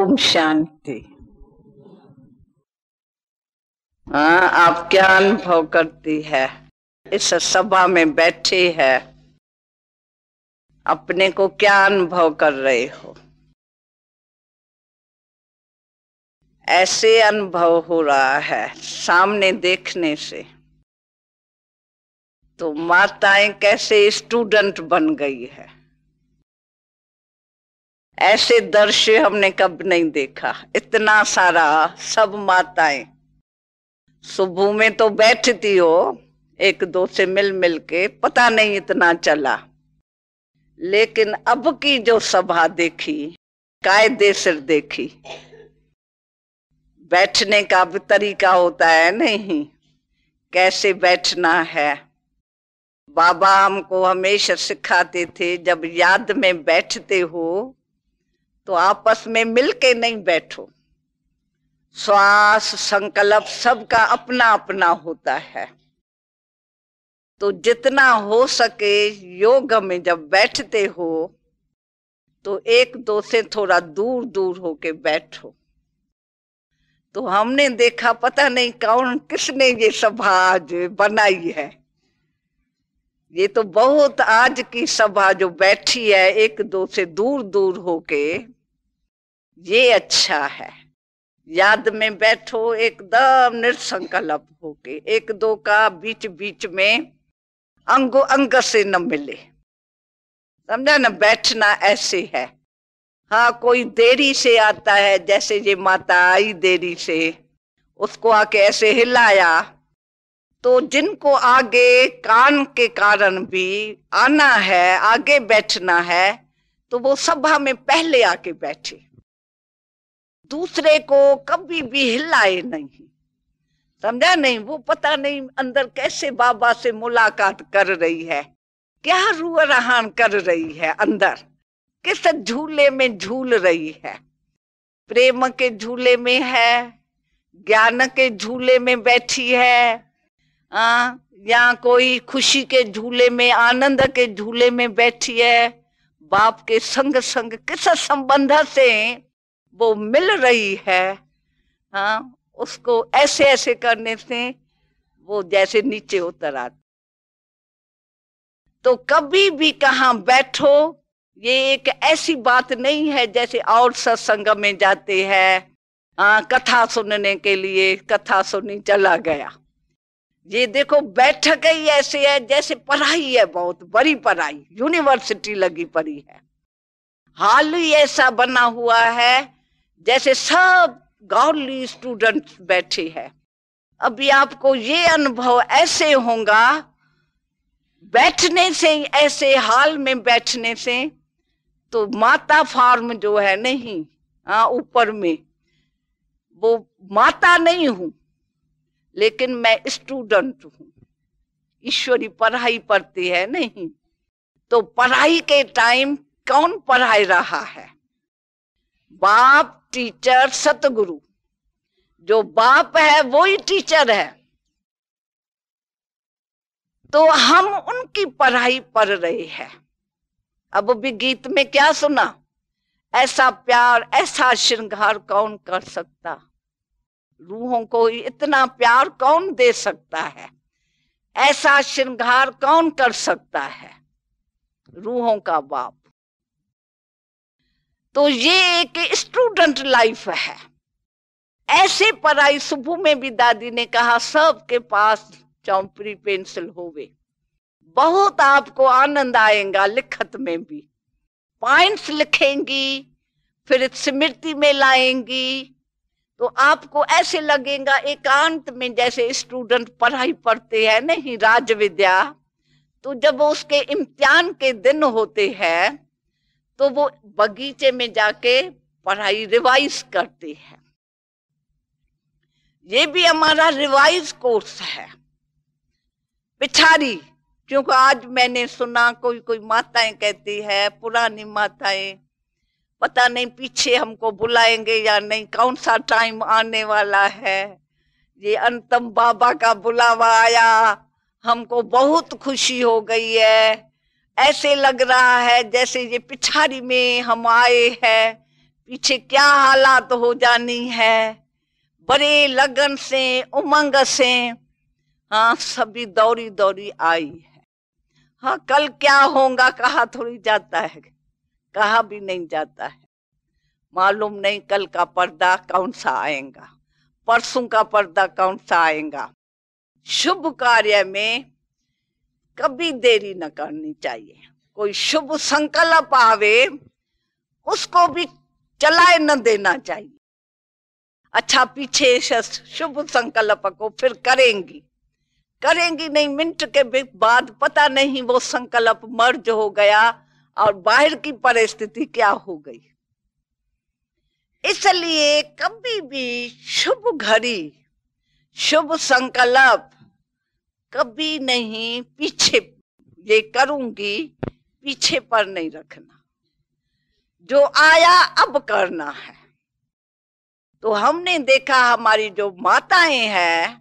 ओम शांति हाँ, आप क्या अनुभव करती है इस सभा में बैठी है अपने को क्या अनुभव कर रहे हो ऐसे अनुभव हो रहा है सामने देखने से तो माताएं कैसे स्टूडेंट बन गई है ऐसे दृश्य हमने कब नहीं देखा इतना सारा सब माताएं सुबह में तो बैठती हो एक दो से मिल मिल के पता नहीं इतना चला लेकिन अब की जो सभा देखी कायदे सिर देखी बैठने का भी तरीका होता है नहीं कैसे बैठना है बाबा हमको हमेशा सिखाते थे जब याद में बैठते हो तो आपस में मिलके नहीं बैठो श्वास संकल्प सबका अपना अपना होता है तो जितना हो सके योग में जब बैठते हो तो एक दो से थोड़ा दूर दूर होके बैठो तो हमने देखा पता नहीं कौन किसने ये सभा आज बनाई है ये तो बहुत आज की सभा जो बैठी है एक दो से दूर दूर होके ये अच्छा है याद में बैठो एकदम निर्संकल्प होके एक दो का बीच बीच में अंग अंग से न मिले समझा ना बैठना ऐसे है हाँ कोई देरी से आता है जैसे ये माता आई देरी से उसको आके ऐसे हिलाया तो जिनको आगे कान के कारण भी आना है आगे बैठना है तो वो सभा में पहले आके बैठे दूसरे को कभी भी हिलाए नहीं समझा नहीं वो पता नहीं अंदर कैसे बाबा से मुलाकात कर रही है क्या रू रहान कर रही है अंदर किस झूले में झूल रही है प्रेम के झूले में है ज्ञान के झूले में बैठी है आ, या कोई खुशी के झूले में आनंद के झूले में बैठी है बाप के संग संग किस संबंध से वो मिल रही है हाँ उसको ऐसे ऐसे करने से वो जैसे नीचे उतर आ तो कभी भी कहा बैठो ये एक ऐसी बात नहीं है जैसे और सत्संग में जाते हैं हाँ कथा सुनने के लिए कथा सुनी चला गया ये देखो बैठक ही ऐसे है जैसे पढ़ाई है बहुत बड़ी पढ़ाई यूनिवर्सिटी लगी पड़ी है हाल ही ऐसा बना हुआ है जैसे सब गाउली स्टूडेंट बैठे हैं अभी आपको ये अनुभव ऐसे होगा बैठने से ऐसे हाल में बैठने से तो माता फार्म जो है नहीं हाँ ऊपर में वो माता नहीं हूं लेकिन मैं स्टूडेंट हूं ईश्वरी पढ़ाई पढ़ती है नहीं तो पढ़ाई के टाइम कौन पढ़ाई रहा है बाप टीचर सतगुरु जो बाप है वो ही टीचर है तो हम उनकी पढ़ाई पढ़ रहे हैं अब भी गीत में क्या सुना ऐसा प्यार ऐसा श्रृंगार कौन कर सकता रूहों को इतना प्यार कौन दे सकता है ऐसा श्रृंगार कौन कर सकता है रूहों का बाप तो ये एक स्टूडेंट लाइफ है ऐसे पढ़ाई सुबह में भी दादी ने कहा सबके पास चौंपरी पेंसिल होवे बहुत आपको आनंद आएगा लिखत में भी पॉइंट्स लिखेंगी फिर स्मृति में लाएंगी तो आपको ऐसे लगेगा एकांत में जैसे स्टूडेंट पढ़ाई पढ़ते हैं नहीं राज विद्या तो जब उसके इम्तिहान के दिन होते हैं तो वो बगीचे में जाके पढ़ाई रिवाइज करती है ये भी हमारा रिवाइज कोर्स है पिछाड़ी क्योंकि आज मैंने सुना कोई कोई माताएं कहती है पुरानी माताएं पता नहीं पीछे हमको बुलाएंगे या नहीं कौन सा टाइम आने वाला है ये अंतम बाबा का बुलावा आया हमको बहुत खुशी हो गई है ऐसे लग रहा है जैसे ये पिछाड़ी में हम आए हैं पीछे क्या हालात हो जानी है बड़े लगन से उमंग से हाँ सभी दौड़ी दौड़ी आई है हाँ कल क्या होगा कहा थोड़ी जाता है कहा भी नहीं जाता है मालूम नहीं कल का पर्दा कौन सा आएगा परसों का पर्दा कौन सा आएगा शुभ कार्य में कभी देरी न करनी चाहिए कोई शुभ संकल्प आवे उसको भी चलाए न देना चाहिए अच्छा पीछे शुभ संकल्प को फिर करेंगी करेंगी नहीं मिनट के बाद पता नहीं वो संकल्प मर्ज हो गया और बाहर की परिस्थिति क्या हो गई इसलिए कभी भी शुभ घड़ी शुभ संकल्प कभी नहीं पीछे ये करूंगी पीछे पर नहीं रखना जो आया अब करना है तो हमने देखा हमारी जो माताएं हैं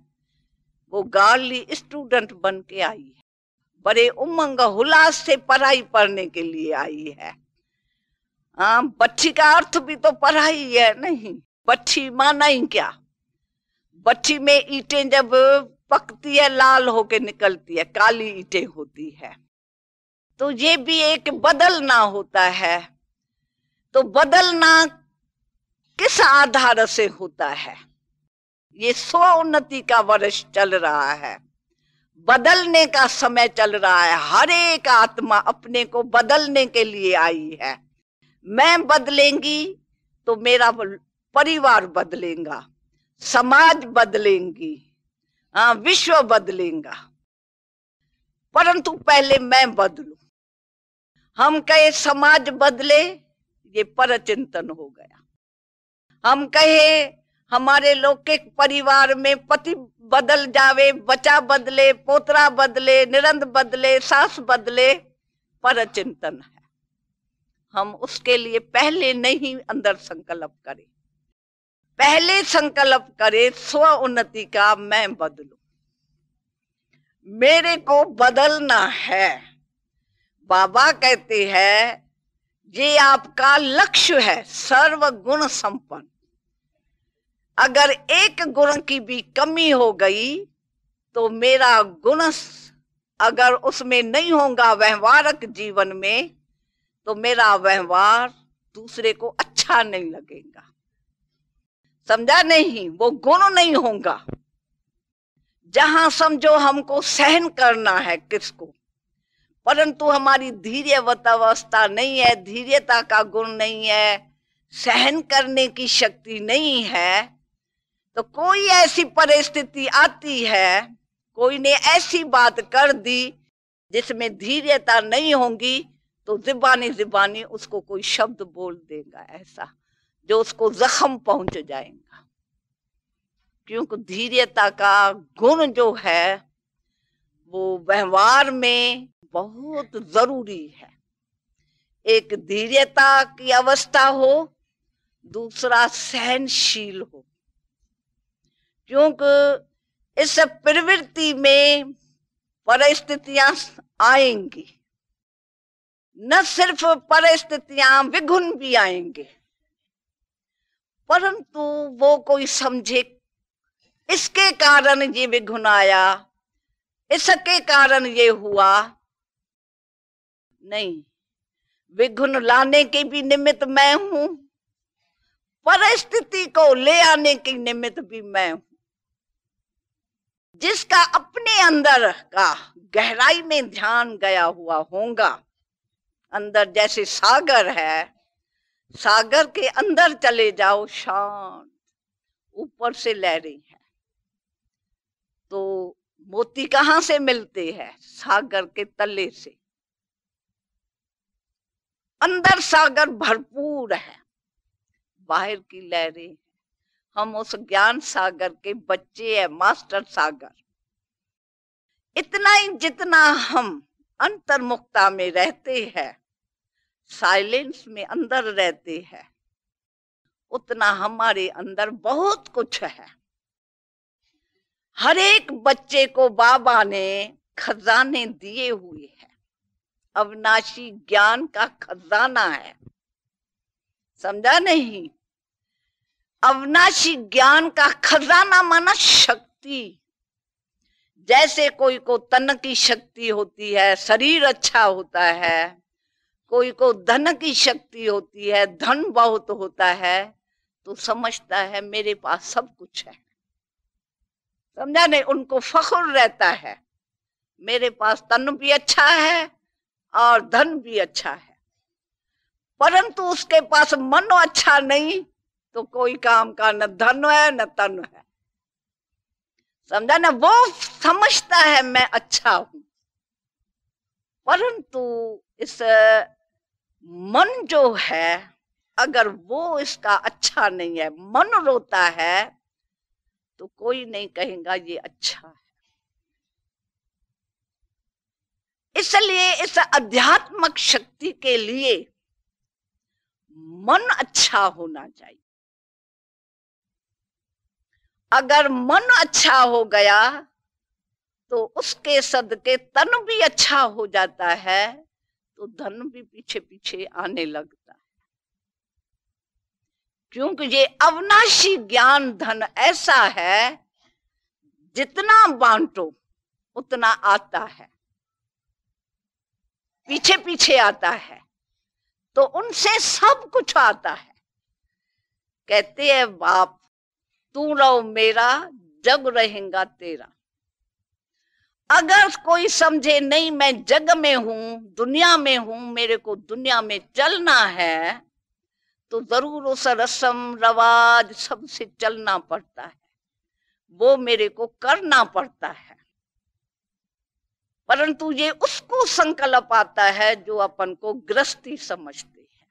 वो गार्ली स्टूडेंट बन के आई है बड़े उमंग हुलास से पढ़ाई पढ़ने के लिए आई है हाँ बच्ची का अर्थ भी तो पढ़ाई है नहीं बच्ची माना ही क्या बच्ची में ईटें जब पकती है लाल होके निकलती है काली ईटे होती है तो ये भी एक बदलना होता है तो बदलना किस आधार से होता है ये उन्नति का वर्ष चल रहा है बदलने का समय चल रहा है हर एक आत्मा अपने को बदलने के लिए आई है मैं बदलेंगी तो मेरा परिवार बदलेगा समाज बदलेंगी हाँ विश्व बदलेगा परंतु पहले मैं बदलू हम कहे समाज बदले ये पर चिंतन हो गया हम कहे हमारे के परिवार में पति बदल जावे बच्चा बदले पोतरा बदले निरंद बदले सास बदले पर चिंतन है हम उसके लिए पहले नहीं अंदर संकल्प करें पहले संकल्प करे स्व उन्नति का मैं बदलू मेरे को बदलना है बाबा कहते हैं ये आपका लक्ष्य है सर्व गुण संपन्न अगर एक गुण की भी कमी हो गई तो मेरा गुण अगर उसमें नहीं होगा व्यवहारक जीवन में तो मेरा व्यवहार दूसरे को अच्छा नहीं लगेगा समझा नहीं वो गुण नहीं होगा जहां समझो हमको सहन करना है किसको परंतु हमारी धीर्यवत अवस्था नहीं है धीर्यता का गुण नहीं है सहन करने की शक्ति नहीं है तो कोई ऐसी परिस्थिति आती है कोई ने ऐसी बात कर दी जिसमें धीर्यता नहीं होगी तो जिबानी जिबानी उसको कोई शब्द बोल देगा ऐसा जो उसको जख्म पहुंच जाएगा क्योंकि धीरेता का गुण जो है वो व्यवहार में बहुत जरूरी है एक धीर्यता की अवस्था हो दूसरा सहनशील हो क्योंकि इस प्रवृत्ति में परिस्थितियां आएंगी न सिर्फ परिस्थितियां विघुन भी आएंगे परंतु वो कोई समझे इसके कारण ये विघुन आया इसके कारण ये हुआ नहीं विघुन लाने के भी निमित्त मैं हूं परिस्थिति को ले आने के निमित्त भी मैं हूं जिसका अपने अंदर का गहराई में ध्यान गया हुआ होगा अंदर जैसे सागर है सागर के अंदर चले जाओ शांत ऊपर से लहरें हैं तो मोती कहाँ से मिलते हैं सागर के तले से अंदर सागर भरपूर है बाहर की लहरें हम उस ज्ञान सागर के बच्चे हैं मास्टर सागर इतना ही जितना हम अंतर्मुक्ता में रहते हैं साइलेंस में अंदर रहते हैं उतना हमारे अंदर बहुत कुछ है हर एक बच्चे को बाबा ने खजाने दिए हुए हैं अविनाशी ज्ञान का खजाना है समझा नहीं अविनाशी ज्ञान का खजाना माना शक्ति जैसे कोई को तन की शक्ति होती है शरीर अच्छा होता है कोई को धन की शक्ति होती है धन बहुत होता है तो समझता है मेरे पास सब कुछ है समझा नहीं उनको फखर रहता है मेरे पास तन भी अच्छा है और धन भी अच्छा है परंतु उसके पास मन अच्छा नहीं तो कोई काम का न धन है न तन है समझा ना वो समझता है मैं अच्छा हूं परंतु इस मन जो है अगर वो इसका अच्छा नहीं है मन रोता है तो कोई नहीं कहेगा ये अच्छा है इसलिए इस अध्यात्मक शक्ति के लिए मन अच्छा होना चाहिए अगर मन अच्छा हो गया तो उसके सदके तन भी अच्छा हो जाता है तो धन भी पीछे पीछे आने लगता है क्योंकि ये अविनाशी ज्ञान धन ऐसा है जितना बांटो उतना आता है पीछे पीछे आता है तो उनसे सब कुछ आता है कहते हैं बाप तू रहो मेरा जग रहेगा तेरा अगर कोई समझे नहीं मैं जग में हूं दुनिया में हूं मेरे को दुनिया में चलना है तो जरूर उस रस्म रवाज सबसे चलना पड़ता है वो मेरे को करना पड़ता है परंतु ये उसको संकल्प आता है जो अपन को ग्रस्ती समझती है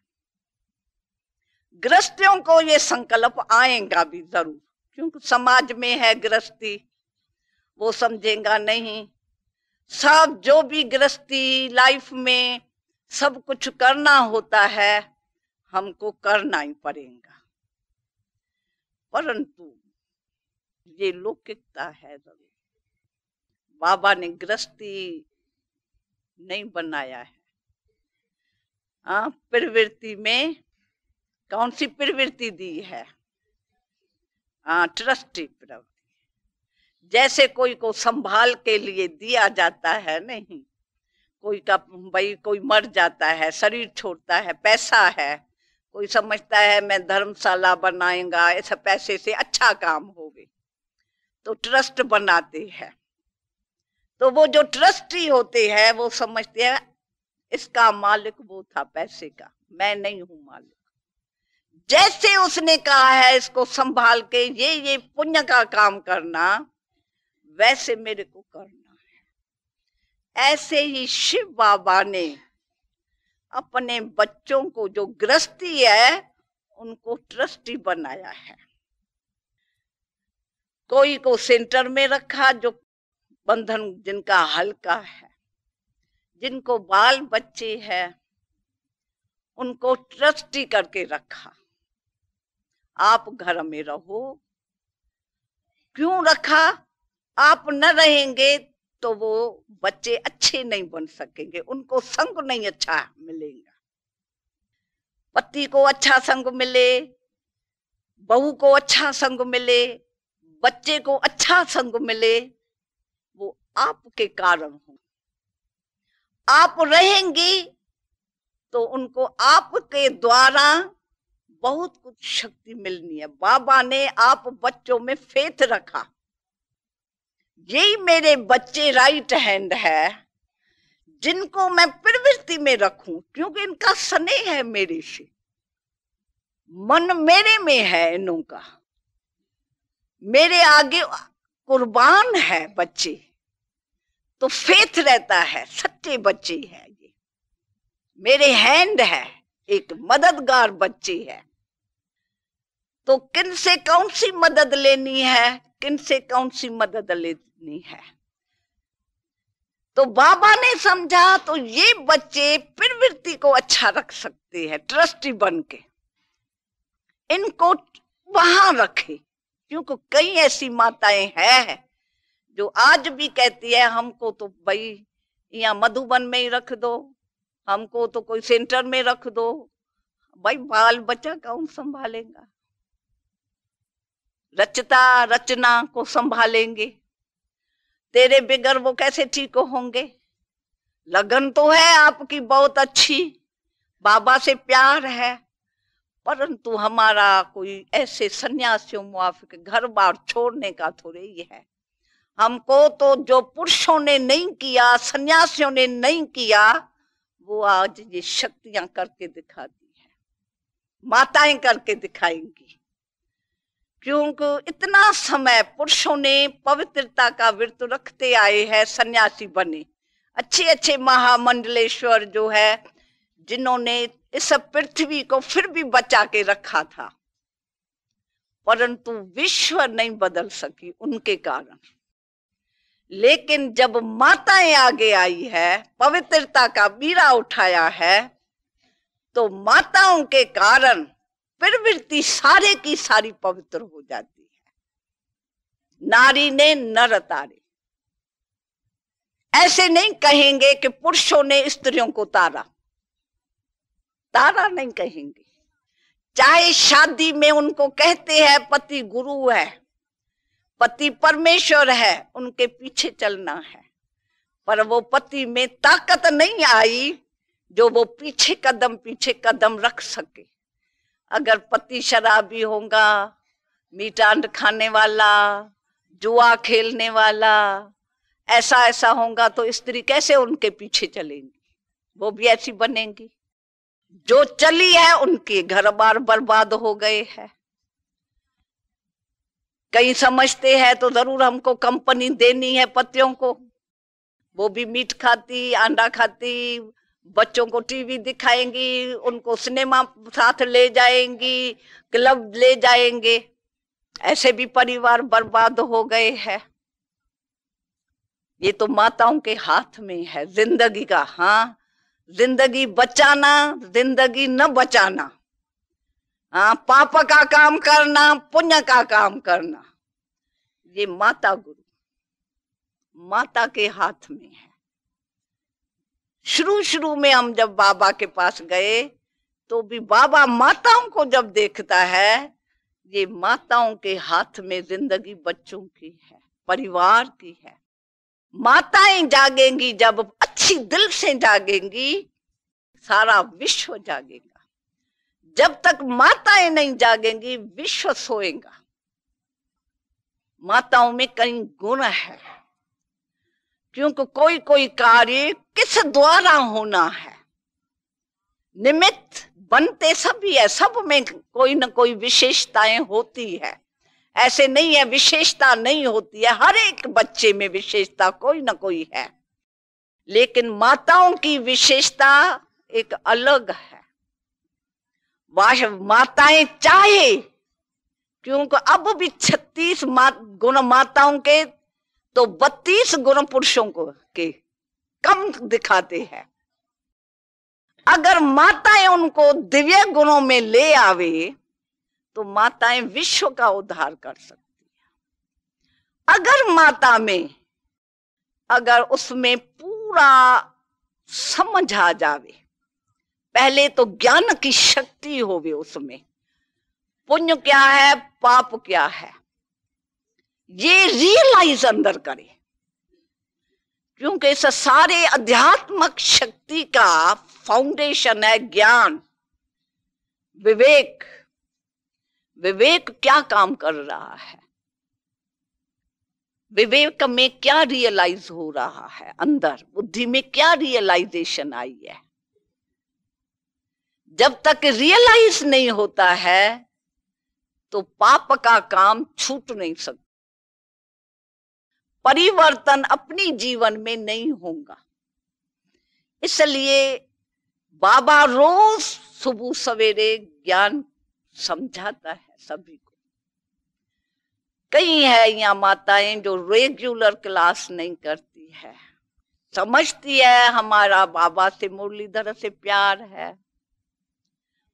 ग्रस्तियों को ये संकल्प आएगा भी जरूर क्योंकि समाज में है ग्रस्ती वो समझेगा नहीं सब जो भी गृहस्थी लाइफ में सब कुछ करना होता है हमको करना ही पड़ेगा परंतु ये लौकिकता है रवि बाबा ने गृहस्थी नहीं बनाया है हाँ, प्रवृत्ति में कौन सी प्रवृत्ति दी है ट्रस्टी हाँ, प्रवृत्ति जैसे कोई को संभाल के लिए दिया जाता है नहीं कोई का भाई कोई मर जाता है शरीर छोड़ता है पैसा है कोई समझता है मैं धर्मशाला बनाएगा ऐसा पैसे से अच्छा काम हो तो ट्रस्ट बनाते हैं तो वो जो ट्रस्टी होते हैं वो समझते हैं इसका मालिक वो था पैसे का मैं नहीं हूं मालिक जैसे उसने कहा है इसको संभाल के ये ये पुण्य का काम करना वैसे मेरे को करना है ऐसे ही शिव बाबा ने अपने बच्चों को जो ग्रस्ती है उनको ट्रस्टी बनाया है कोई को सेंटर में रखा जो बंधन जिनका हल्का है जिनको बाल बच्चे है उनको ट्रस्टी करके रखा आप घर में रहो क्यों रखा आप न रहेंगे तो वो बच्चे अच्छे नहीं बन सकेंगे उनको संग नहीं अच्छा मिलेगा पति को अच्छा संग मिले बहू को अच्छा संग मिले बच्चे को अच्छा संग मिले वो आपके कारण हो आप रहेंगे तो उनको आपके द्वारा बहुत कुछ शक्ति मिलनी है बाबा ने आप बच्चों में फेथ रखा ये मेरे बच्चे राइट हैंड है जिनको मैं प्रवृत्ति में रखूं क्योंकि इनका स्नेह है मेरे से मन मेरे में है इनों का मेरे आगे कुर्बान है बच्चे तो फेथ रहता है सच्चे बच्चे है ये मेरे हैंड है एक मददगार बच्चे है तो किन से कौन सी मदद लेनी है किन से कौन सी मदद लेनी है तो बाबा ने समझा तो ये बच्चे प्रवृत्ति को अच्छा रख सकते हैं ट्रस्टी बन के इनको वहां रखे क्योंकि कई ऐसी माताएं हैं जो आज भी कहती है हमको तो भाई यहाँ मधुबन में ही रख दो हमको तो कोई सेंटर में रख दो भाई बाल बच्चा कौन संभालेगा रचता रचना को संभालेंगे तेरे बिगर वो कैसे ठीक होंगे लगन तो है आपकी बहुत अच्छी बाबा से प्यार है परंतु हमारा कोई ऐसे सन्यासियों मुआफिक घर बार छोड़ने का थोड़े ही है हमको तो जो पुरुषों ने नहीं किया सन्यासियों ने नहीं किया वो आज ये शक्तियां करके दिखाती है माताएं करके दिखाएंगी क्योंकि इतना समय पुरुषों ने पवित्रता का व्रत रखते आए हैं सन्यासी बने अच्छे अच्छे महामंडलेश्वर जो है जिन्होंने इस पृथ्वी को फिर भी बचा के रखा था परंतु विश्व नहीं बदल सकी उनके कारण लेकिन जब माताएं आगे आई है पवित्रता का बीरा उठाया है तो माताओं के कारण प्रवृत्ति सारे की सारी पवित्र हो जाती है नारी ने नर तारे ऐसे नहीं कहेंगे कि पुरुषों ने स्त्रियों को तारा तारा नहीं कहेंगे चाहे शादी में उनको कहते हैं पति गुरु है पति परमेश्वर है उनके पीछे चलना है पर वो पति में ताकत नहीं आई जो वो पीछे कदम पीछे कदम रख सके अगर पति शराबी होगा मीटांड खाने वाला जुआ खेलने वाला ऐसा ऐसा होगा तो स्त्री कैसे उनके पीछे चलेंगी वो भी ऐसी बनेंगी जो चली है उनके घर बार बर्बाद हो गए हैं कहीं समझते हैं तो जरूर हमको कंपनी देनी है पतियों को वो भी मीट खाती अंडा खाती बच्चों को टीवी दिखाएंगी उनको सिनेमा साथ ले जाएंगी क्लब ले जाएंगे ऐसे भी परिवार बर्बाद हो गए हैं ये तो माताओं के हाथ में है जिंदगी का हाँ जिंदगी बचाना जिंदगी न बचाना हाँ पाप का काम करना पुण्य का काम करना ये माता गुरु माता के हाथ में है शुरू शुरू में हम जब बाबा के पास गए तो भी बाबा माताओं को जब देखता है ये माताओं के हाथ में जिंदगी बच्चों की है परिवार की है माताएं जागेंगी जब अच्छी दिल से जागेंगी सारा विश्व जागेगा जब तक माताएं नहीं जागेंगी विश्व सोएगा माताओं में कई गुण है क्योंकि कोई कोई कार्य किस द्वारा होना है निमित्त बनते सब ही है सब में कोई ना कोई विशेषताएं होती है ऐसे नहीं है विशेषता नहीं होती है हर एक बच्चे में विशेषता कोई ना कोई है लेकिन माताओं की विशेषता एक अलग है माताएं चाहे क्योंकि अब भी छत्तीस मा, गुण माताओं के तो बत्तीस गुण पुरुषों को के कम दिखाते हैं अगर माताएं उनको दिव्य गुणों में ले आवे तो माताएं विश्व का उद्धार कर सकती है अगर माता में अगर उसमें पूरा समझ आ जावे पहले तो ज्ञान की शक्ति होवे उसमें पुण्य क्या है पाप क्या है ये रियलाइज अंदर करे क्योंकि सारे अध्यात्मक शक्ति का फाउंडेशन है ज्ञान विवेक विवेक क्या काम कर रहा है विवेक में क्या रियलाइज हो रहा है अंदर बुद्धि में क्या रियलाइजेशन आई है जब तक रियलाइज नहीं होता है तो पाप का काम छूट नहीं सकता परिवर्तन अपनी जीवन में नहीं होगा इसलिए बाबा रोज सुबह सवेरे ज्ञान समझाता है सभी को कई है यहाँ माताएं जो रेगुलर क्लास नहीं करती है समझती है हमारा बाबा से मुरलीधर से प्यार है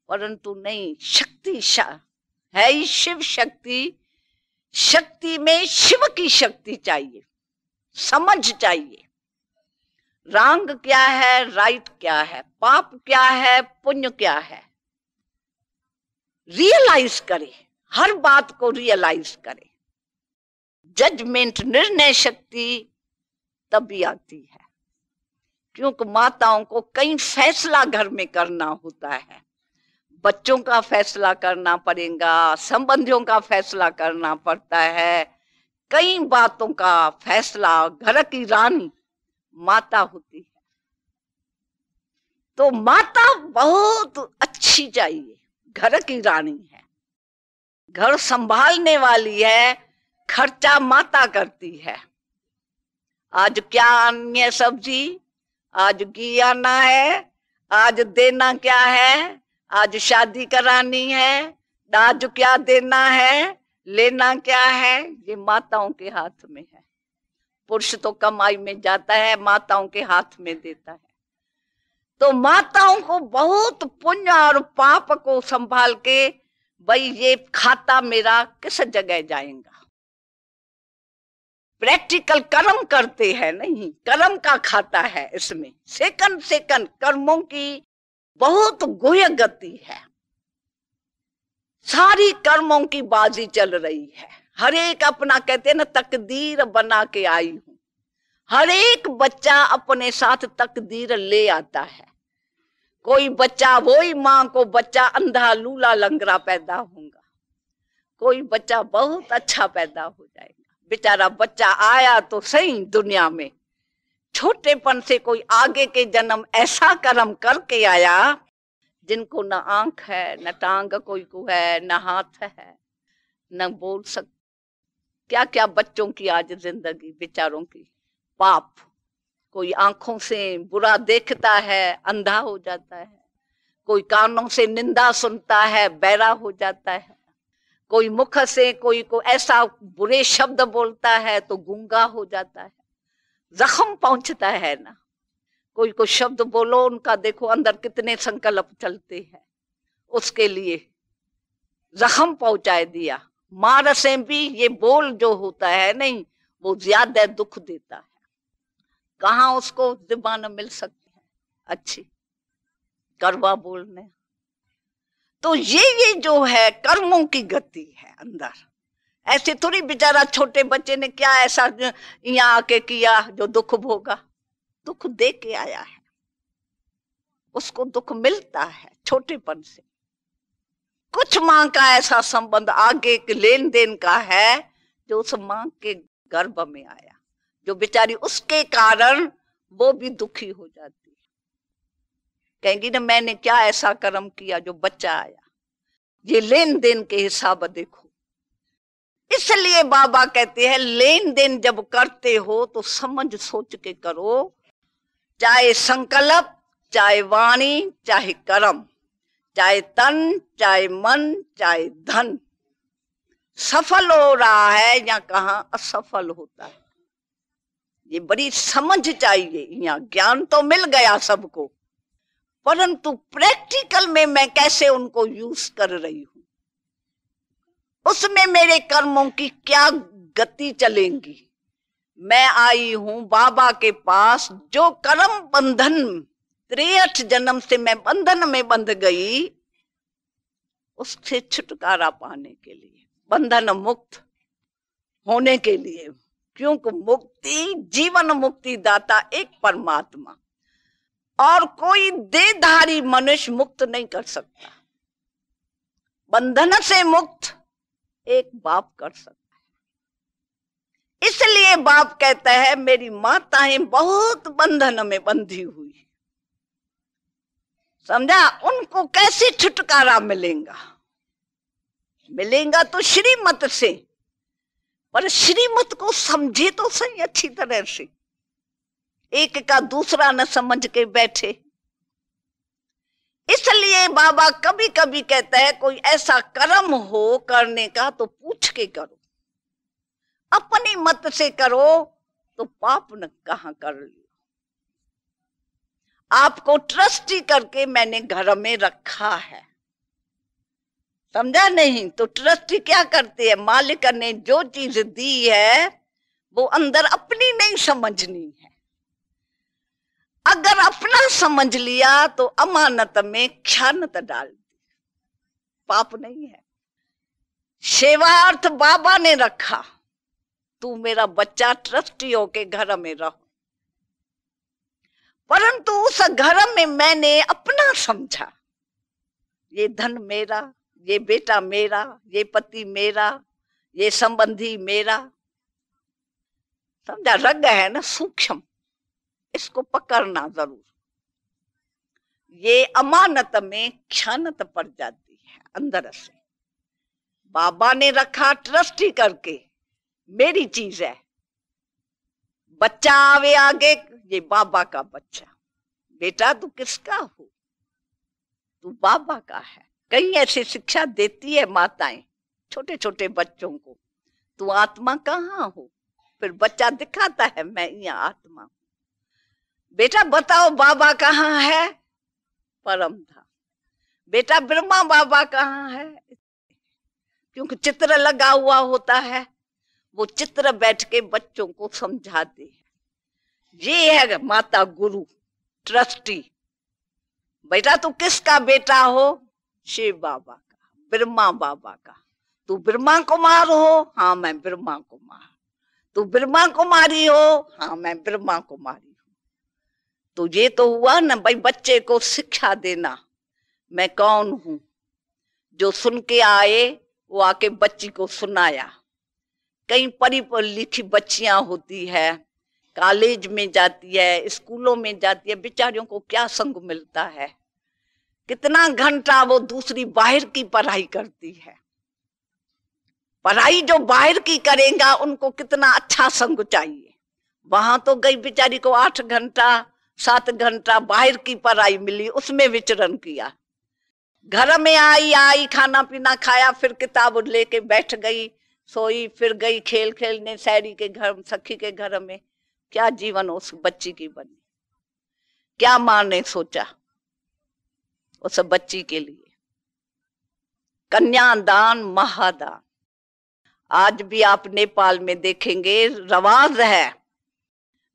परंतु नहीं शक्ति शा है ही शिव शक्ति शक्ति में शिव की शक्ति चाहिए समझ चाहिए रांग क्या है राइट क्या है पाप क्या है पुण्य क्या है रियलाइज करे हर बात को रियलाइज करे जजमेंट निर्णय शक्ति तभी आती है क्योंकि माताओं को कई फैसला घर में करना होता है बच्चों का फैसला करना पड़ेगा संबंधियों का फैसला करना पड़ता है कई बातों का फैसला घर की रानी माता होती है तो माता बहुत अच्छी चाहिए घर की रानी है घर संभालने वाली है खर्चा माता करती है आज क्या अन्य सब्जी आज घी आना है आज देना क्या है आज शादी करानी है दाज क्या देना है लेना क्या है ये माताओं के हाथ में है पुरुष तो कमाई में जाता है माताओं के हाथ में देता है तो माताओं को बहुत पुण्य और पाप को संभाल के भाई ये खाता मेरा किस जगह जाएगा प्रैक्टिकल कर्म करते हैं नहीं कर्म का खाता है इसमें सेकंड सेकंड कर्मों की बहुत गुह गति है सारी कर्मों की बाजी चल रही है हर एक अपना कहते हैं ना तकदीर बना के आई हूं हर एक बच्चा अपने साथ तकदीर ले आता है कोई बच्चा ही माँ को बच्चा अंधा लूला लंगरा पैदा होगा कोई बच्चा बहुत अच्छा पैदा हो जाएगा बेचारा बच्चा आया तो सही दुनिया में छोटेपन से कोई आगे के जन्म ऐसा कर्म करके आया जिनको न आंख है न टांग कोई को है न हाथ है न बोल सक क्या क्या बच्चों की आज जिंदगी बेचारों की पाप कोई आंखों से बुरा देखता है अंधा हो जाता है कोई कानों से निंदा सुनता है बैरा हो जाता है कोई मुख से कोई को ऐसा बुरे शब्द बोलता है तो गूंगा हो जाता है जख्म पहुंचता है ना कोई कोई शब्द बोलो उनका देखो अंदर कितने संकल्प चलते हैं उसके लिए जख्म पहुंचाए दिया मार से भी ये बोल जो होता है नहीं वो ज्यादा दुख देता है कहा उसको जुबान मिल सकती है अच्छी करवा बोलने तो ये ये जो है कर्मों की गति है अंदर ऐसे थोड़ी बेचारा छोटे बच्चे ने क्या ऐसा यहाँ आके किया जो दुख भोगा दुख दे के आया है उसको दुख मिलता है छोटेपन से कुछ माँ का ऐसा संबंध आगे लेन देन का है जो उस माँ के गर्भ में आया जो बेचारी उसके कारण वो भी दुखी हो जाती है कहेंगी ना मैंने क्या ऐसा कर्म किया जो बच्चा आया ये लेन देन के हिसाब देखो इसलिए बाबा कहते हैं लेन देन जब करते हो तो समझ सोच के करो चाहे संकल्प चाहे वाणी चाहे कर्म चाहे तन चाहे मन चाहे धन सफल हो रहा है या कहा असफल होता है ये बड़ी समझ चाहिए यहाँ ज्ञान तो मिल गया सबको परंतु प्रैक्टिकल में मैं कैसे उनको यूज कर रही हूं उसमें मेरे कर्मों की क्या गति चलेंगी मैं आई हूं बाबा के पास जो कर्म बंधन त्रेठ जन्म से मैं बंधन में बंध गई उससे छुटकारा पाने के लिए बंधन मुक्त होने के लिए क्योंकि मुक्ति जीवन मुक्ति दाता एक परमात्मा और कोई देहधारी मनुष्य मुक्त नहीं कर सकता बंधन से मुक्त एक बाप कर सकता है इसलिए बाप कहता है मेरी माताएं बहुत बंधन में बंधी हुई समझा उनको कैसे छुटकारा मिलेगा मिलेगा तो श्रीमत से पर श्रीमत को समझे तो सही अच्छी तरह से एक का दूसरा न समझ के बैठे इसलिए बाबा कभी कभी कहता है कोई ऐसा कर्म हो करने का तो पूछ के करो अपने मत से करो तो पाप न कहा कर लिया आपको ट्रस्टी करके मैंने घर में रखा है समझा नहीं तो ट्रस्टी क्या करते है मालिक ने जो चीज दी है वो अंदर अपनी नहीं समझनी है अगर अपना समझ लिया तो अमानत में क्षानत डाल पाप नहीं है सेवार्थ बाबा ने रखा तू मेरा बच्चा ट्रस्टियों के घर में रहो परंतु उस घर में मैंने अपना समझा ये धन मेरा ये बेटा मेरा ये पति मेरा ये संबंधी मेरा समझा रग है ना सूक्ष्म इसको पकड़ना जरूर ये अमानत में क्षणत पड़ जाती है अंदर से बाबा ने रखा ट्रस्टी करके मेरी चीज है बच्चा आवे आगे ये बाबा का बच्चा बेटा तू किसका हो तू बाबा का है कई ऐसी शिक्षा देती है माताएं छोटे छोटे बच्चों को तू आत्मा कहाँ हो फिर बच्चा दिखाता है मैं यहाँ आत्मा हूं बेटा बताओ बाबा कहाँ है परम धाम बेटा ब्रह्मा बाबा कहाँ है क्योंकि चित्र लगा हुआ होता है वो चित्र बैठ के बच्चों को समझाते हैं ये है माता गुरु ट्रस्टी बेटा तू किसका बेटा हो शिव बाबा का ब्रह्मा बाबा का तू ब्रह्मा कुमार हो हाँ मैं ब्रह्मा कुमार तू ब्रह्मा कुमारी हो हाँ मैं ब्रह्मा कुमारी तो ये तो हुआ ना भाई बच्चे को शिक्षा देना मैं कौन हूं जो सुन के आए वो आके बच्ची को सुनाया कई पढ़ी लिखी बच्चियां होती है कॉलेज में जाती है स्कूलों में जाती है बेचारियों को क्या संग मिलता है कितना घंटा वो दूसरी बाहर की पढ़ाई करती है पढ़ाई जो बाहर की करेगा उनको कितना अच्छा संग चाहिए वहां तो गई बेचारी को आठ घंटा सात घंटा बाहर की पढ़ाई मिली उसमें विचरण किया घर में आई आई खाना पीना खाया फिर किताब लेके बैठ गई सोई फिर गई खेल खेलने सैरी के घर सखी के घर में क्या जीवन उस बच्ची की बनी क्या माँ ने सोचा उस बच्ची के लिए कन्यादान महादान आज भी आप नेपाल में देखेंगे रवाज है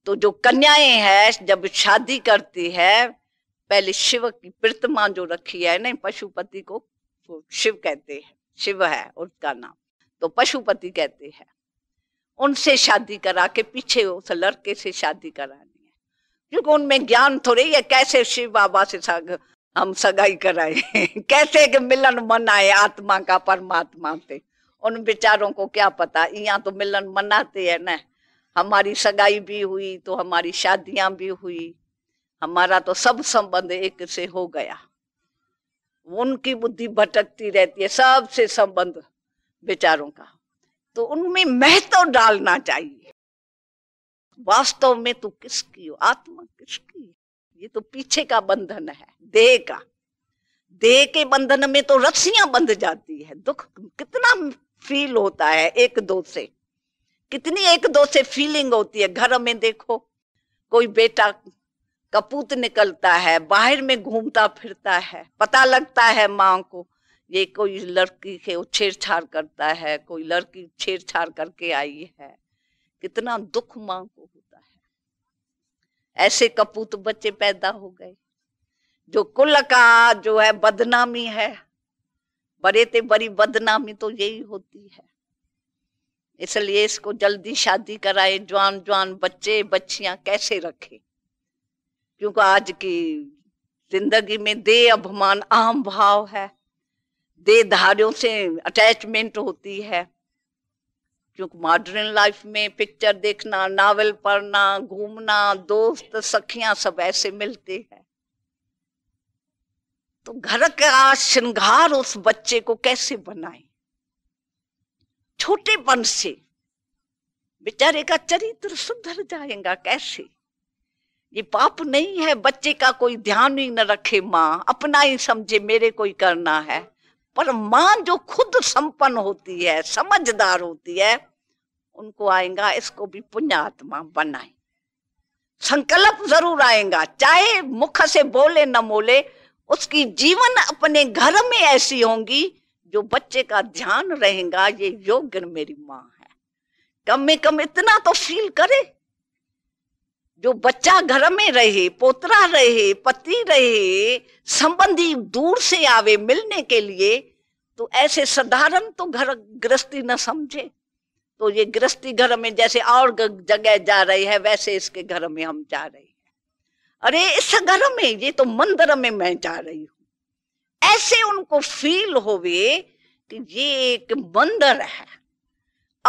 तो जो कन्याएं है जब शादी करती है पहले शिव की प्रतिमा जो रखी है ना पशुपति को शिव कहते हैं शिव है उसका नाम तो पशुपति कहते हैं उनसे शादी करा के पीछे उस लड़के से शादी करानी है क्योंकि उनमें ज्ञान थोड़े है कैसे शिव बाबा से सग हम सगाई कराए कैसे कि मिलन मनाए आत्मा का परमात्मा से उन बेचारों को क्या पता यहाँ तो मिलन मनाते है ना हमारी सगाई भी हुई तो हमारी शादियां भी हुई हमारा तो सब संबंध एक से हो गया उनकी बुद्धि भटकती रहती है सबसे संबंध बेचारों का तो उनमें महत्व डालना चाहिए वास्तव में तू किसकी हो आत्मा किसकी ये तो पीछे का बंधन है देह का देह के बंधन में तो रस्सियां बंध जाती है दुख कितना फील होता है एक दो से कितनी एक दो से फीलिंग होती है घर में देखो कोई बेटा कपूत निकलता है बाहर में घूमता फिरता है पता लगता है माँ को ये कोई लड़की के छेड़छाड़ करता है कोई लड़की छेड़छाड़ करके आई है कितना दुख माँ को होता है ऐसे कपूत बच्चे पैदा हो गए जो कुल का जो है बदनामी है बड़े ते बड़ी बदनामी तो यही होती है इसलिए इसको जल्दी शादी कराए जवान जवान बच्चे बच्चियां कैसे रखे क्योंकि आज की जिंदगी में दे अभिमान आम भाव है दे धारियों से अटैचमेंट होती है क्योंकि मॉडर्न लाइफ में पिक्चर देखना नावल पढ़ना घूमना दोस्त सखियां सब ऐसे मिलते हैं तो घर का श्रृंगार उस बच्चे को कैसे बनाए छोटेपन से बेचारे का चरित्र सुधर जाएगा कैसे ये पाप नहीं है बच्चे का कोई ध्यान ही न रखे माँ अपना ही समझे मेरे कोई करना है पर मां जो खुद संपन्न होती है समझदार होती है उनको आएगा इसको भी पुण्यात्मा बनाए संकल्प जरूर आएगा चाहे मुख से बोले न बोले उसकी जीवन अपने घर में ऐसी होंगी जो बच्चे का ध्यान रहेगा ये योग्य मेरी माँ है कम में कम इतना तो फील करे जो बच्चा घर में रहे पोतरा रहे पति रहे संबंधी दूर से आवे मिलने के लिए तो ऐसे साधारण तो घर गृहस्थी न समझे तो ये गृहस्थी घर में जैसे और जगह जा रही है वैसे इसके घर में हम जा रहे हैं अरे इस घर में ये तो मंदिर में मैं जा रही हूं ऐसे उनको फील होवे कि ये एक मंदिर है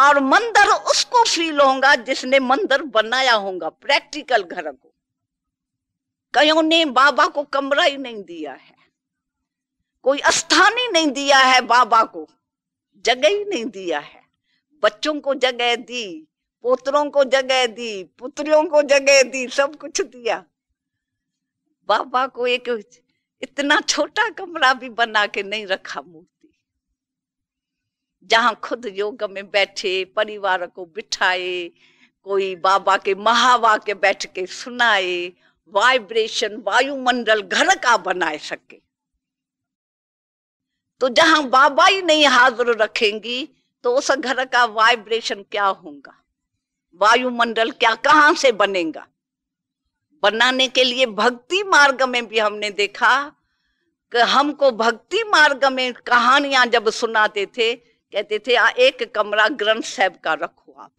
और मंदिर उसको फील होगा जिसने मंदिर बनाया होगा प्रैक्टिकल घर को कईयों ने बाबा को कमरा ही नहीं दिया है कोई स्थान ही नहीं दिया है बाबा को जगह ही नहीं दिया है बच्चों को जगह दी पोतरों को जगह दी पुत्रियों को जगह दी सब कुछ दिया बाबा को एक इतना छोटा कमरा भी बना के नहीं रखा मूर्ति जहां खुद योग में बैठे परिवार को बिठाए कोई बाबा के महावा के बैठ के सुनाए वाइब्रेशन वायुमंडल घर का बना सके तो जहां बाबा ही नहीं हाजिर रखेंगी तो उस घर का वाइब्रेशन क्या होगा वायुमंडल क्या कहां से बनेगा बनाने के लिए भक्ति मार्ग में भी हमने देखा कि हमको भक्ति मार्ग में कहानियां जब सुनाते थे कहते थे आ, एक कमरा ग्रंथ साहब का रखो आप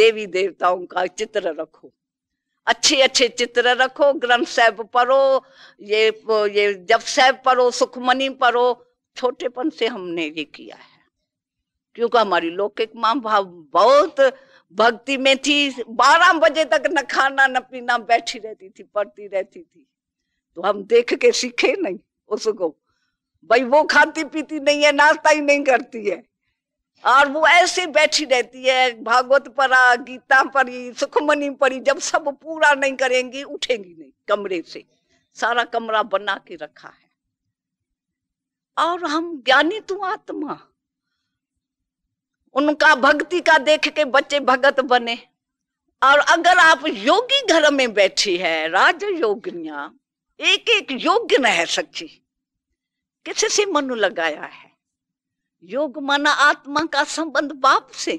देवी देवताओं का चित्र रखो अच्छे अच्छे चित्र रखो ग्रंथ साहब पढ़ो ये ये जब साहब पढ़ो सुखमनी पढ़ो छोटेपन से हमने ये किया है क्योंकि हमारी लौकिक माँ भाव बहुत भक्ति में थी बारह बजे तक न खाना न पीना बैठी रहती थी पढ़ती रहती थी तो हम देख के सीखे नहीं उसको भाई वो खाती पीती नहीं है नाश्ता ही नहीं करती है और वो ऐसे बैठी रहती है भागवत पढ़ा गीता पढ़ी सुखमनी पढ़ी जब सब पूरा नहीं करेंगी उठेंगी नहीं कमरे से सारा कमरा बना के रखा है और हम ज्ञानी तू तो आत्मा उनका भक्ति का देख के बच्चे भगत बने और अगर आप योगी घर में बैठी है राज योगिया एक एक योग्य है सच्ची किसी से मनु लगाया है योग माना आत्मा का संबंध बाप से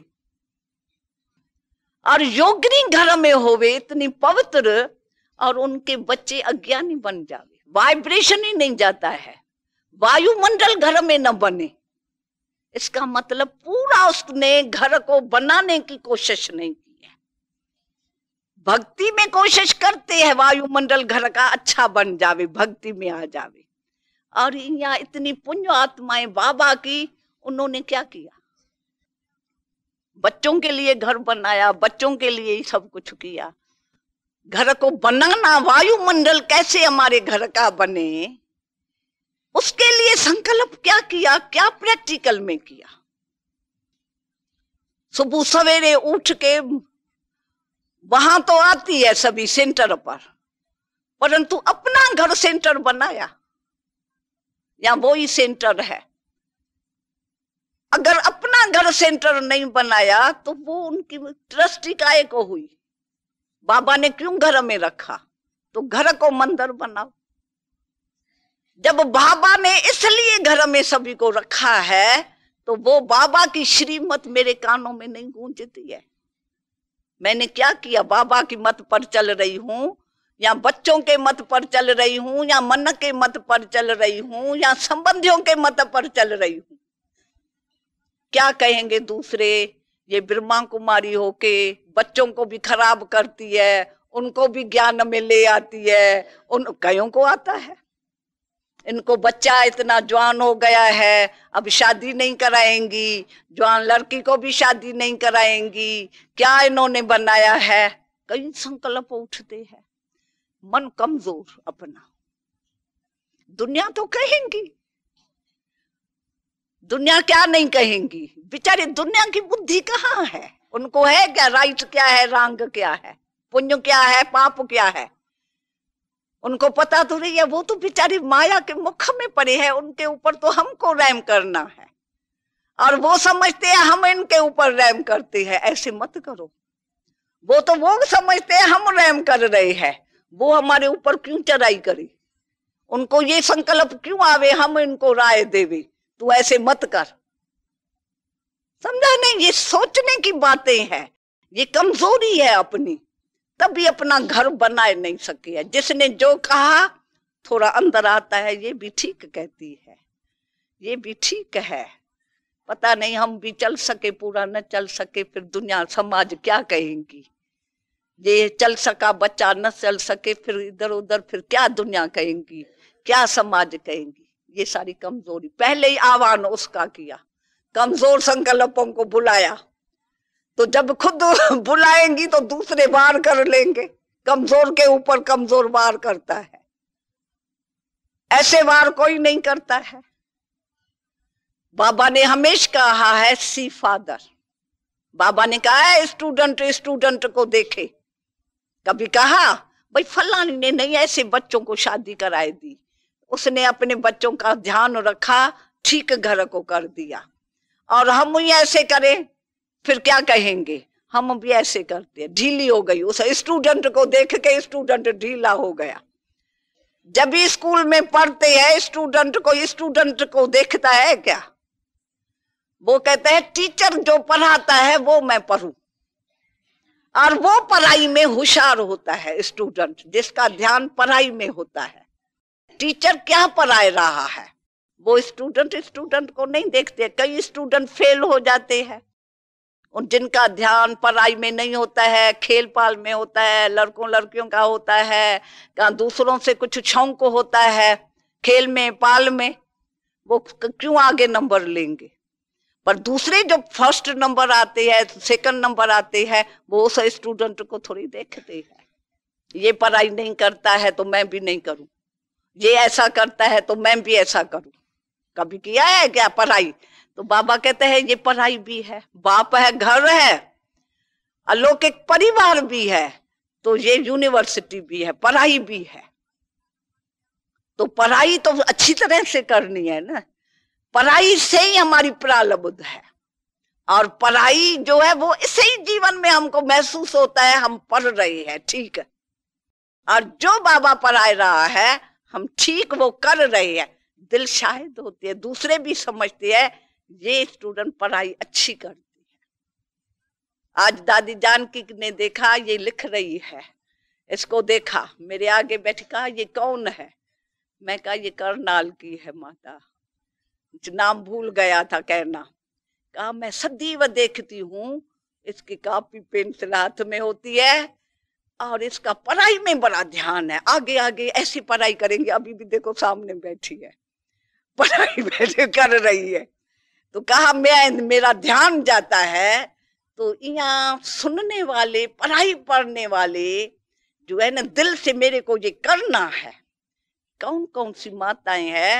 और योगिनी घर में होवे इतनी पवित्र और उनके बच्चे अज्ञानी बन जावे वाइब्रेशन ही नहीं जाता है वायुमंडल घर में न बने इसका मतलब पूरा उसने घर को बनाने की कोशिश नहीं की है भक्ति में कोशिश करते हैं वायुमंडल घर का अच्छा बन जावे भक्ति में आ जावे और यहाँ इतनी पुण्य आत्माएं बाबा की उन्होंने क्या किया बच्चों के लिए घर बनाया बच्चों के लिए ही सब कुछ किया घर को बनाना वायुमंडल कैसे हमारे घर का बने उसके लिए संकल्प क्या किया क्या प्रैक्टिकल में किया सुबह सवेरे उठ के वहां तो आती है सभी सेंटर पर परंतु अपना घर सेंटर बनाया या वो ही सेंटर है अगर अपना घर सेंटर नहीं बनाया तो वो उनकी ट्रस्टी काय को हुई बाबा ने क्यों घर में रखा तो घर को मंदिर बनाओ जब बाबा ने इसलिए घर में सभी को रखा है तो वो बाबा की श्रीमत मेरे कानों में नहीं गूंजती है मैंने क्या किया बाबा की मत पर चल रही हूं या बच्चों के मत पर चल रही हूं या मन के मत पर चल रही हूं या संबंधियों के मत पर चल रही हूं क्या कहेंगे दूसरे ये ब्रह्मा कुमारी होके बच्चों को भी खराब करती है उनको भी ज्ञान में ले आती है उन कईयों को आता है इनको बच्चा इतना जवान हो गया है अब शादी नहीं कराएंगी जवान लड़की को भी शादी नहीं कराएंगी क्या इन्होंने बनाया है कई संकल्प उठते हैं मन कमजोर अपना दुनिया तो कहेंगी दुनिया क्या नहीं कहेंगी बेचारे दुनिया की बुद्धि कहाँ है उनको है क्या राइट क्या है रंग क्या है पुण्य क्या है पाप क्या है उनको पता तो नहीं है वो तो बेचारी माया के मुख में पड़े हैं उनके ऊपर तो हमको रैम करना है और वो समझते हैं हम इनके ऊपर रैम करते हैं ऐसे मत करो वो तो वो समझते हैं हम रैम कर रहे हैं वो हमारे ऊपर क्यों चढ़ाई करे उनको ये संकल्प क्यों आवे हम इनको राय देवे तू ऐसे मत कर समझा नहीं ये सोचने की बातें हैं ये कमजोरी है अपनी तभी अपना घर बनाए नहीं सकी है जिसने जो कहा थोड़ा अंदर आता है ये भी ठीक कहती है ये भी ठीक है पता नहीं हम भी चल सके पूरा न चल सके फिर दुनिया समाज क्या कहेंगी ये चल सका बच्चा न चल सके फिर इधर उधर फिर क्या दुनिया कहेंगी क्या समाज कहेंगी ये सारी कमजोरी पहले ही आह्वान उसका किया कमजोर संकल्पों को बुलाया तो जब खुद बुलाएंगी तो दूसरे बार कर लेंगे कमजोर के ऊपर कमजोर वार करता है ऐसे वार कोई नहीं करता है बाबा ने हमेशा कहा है सी फादर बाबा ने कहा है स्टूडेंट स्टूडेंट को देखे कभी कहा भाई फलानी ने नहीं ऐसे बच्चों को शादी कराई दी उसने अपने बच्चों का ध्यान रखा ठीक घर को कर दिया और हम ही ऐसे करें फिर क्या कहेंगे हम भी ऐसे करते हैं ढीली हो गई उस स्टूडेंट को देख के स्टूडेंट ढीला हो गया जब भी स्कूल में पढ़ते हैं स्टूडेंट को स्टूडेंट को देखता है क्या वो कहते हैं टीचर जो पढ़ाता है वो मैं पढ़ू और वो पढ़ाई में होशियार होता है स्टूडेंट जिसका ध्यान पढ़ाई में होता है टीचर क्या पढ़ाए रहा है वो स्टूडेंट स्टूडेंट को नहीं देखते कई स्टूडेंट फेल हो जाते हैं और जिनका ध्यान पढ़ाई में नहीं होता है खेल पाल में होता है लड़कों लड़कियों का होता है का दूसरों से कुछ शौक होता है खेल में पाल में वो क्यों आगे नंबर लेंगे पर दूसरे जो फर्स्ट नंबर आते हैं सेकंड नंबर आते हैं वो उस स्टूडेंट को थोड़ी देखते हैं ये पढ़ाई नहीं करता है तो मैं भी नहीं करूं ये ऐसा करता है तो मैं भी ऐसा करूं कभी किया है क्या पढ़ाई तो बाबा कहते हैं ये पढ़ाई भी है बाप है घर है अलौकिक परिवार भी है तो ये यूनिवर्सिटी भी है पढ़ाई भी है तो पढ़ाई तो अच्छी तरह से करनी है ना पढ़ाई से ही हमारी प्रालब्ध है और पढ़ाई जो है वो इसे ही जीवन में हमको महसूस होता है हम पढ़ रहे हैं ठीक है और जो बाबा पढ़ा रहा है हम ठीक वो कर रहे हैं दिल शायद होती है दूसरे भी समझते हैं ये स्टूडेंट पढ़ाई अच्छी करती है आज दादी जानकी ने देखा ये लिख रही है इसको देखा मेरे आगे बैठ कहा ये कौन है मैं कहा ये करनाल की है माता नाम भूल गया था कहना कहा मैं सदीव देखती हूँ इसकी कापी पेंसिल हाथ में होती है और इसका पढ़ाई में बड़ा ध्यान है आगे आगे ऐसी पढ़ाई करेंगे अभी भी देखो सामने बैठी है पढ़ाई कर रही है तो कहा मैं मेरा ध्यान जाता है तो यहाँ सुनने वाले पढ़ाई पढ़ने वाले जो है ना दिल से मेरे को ये करना है कौन कौन सी माताएं हैं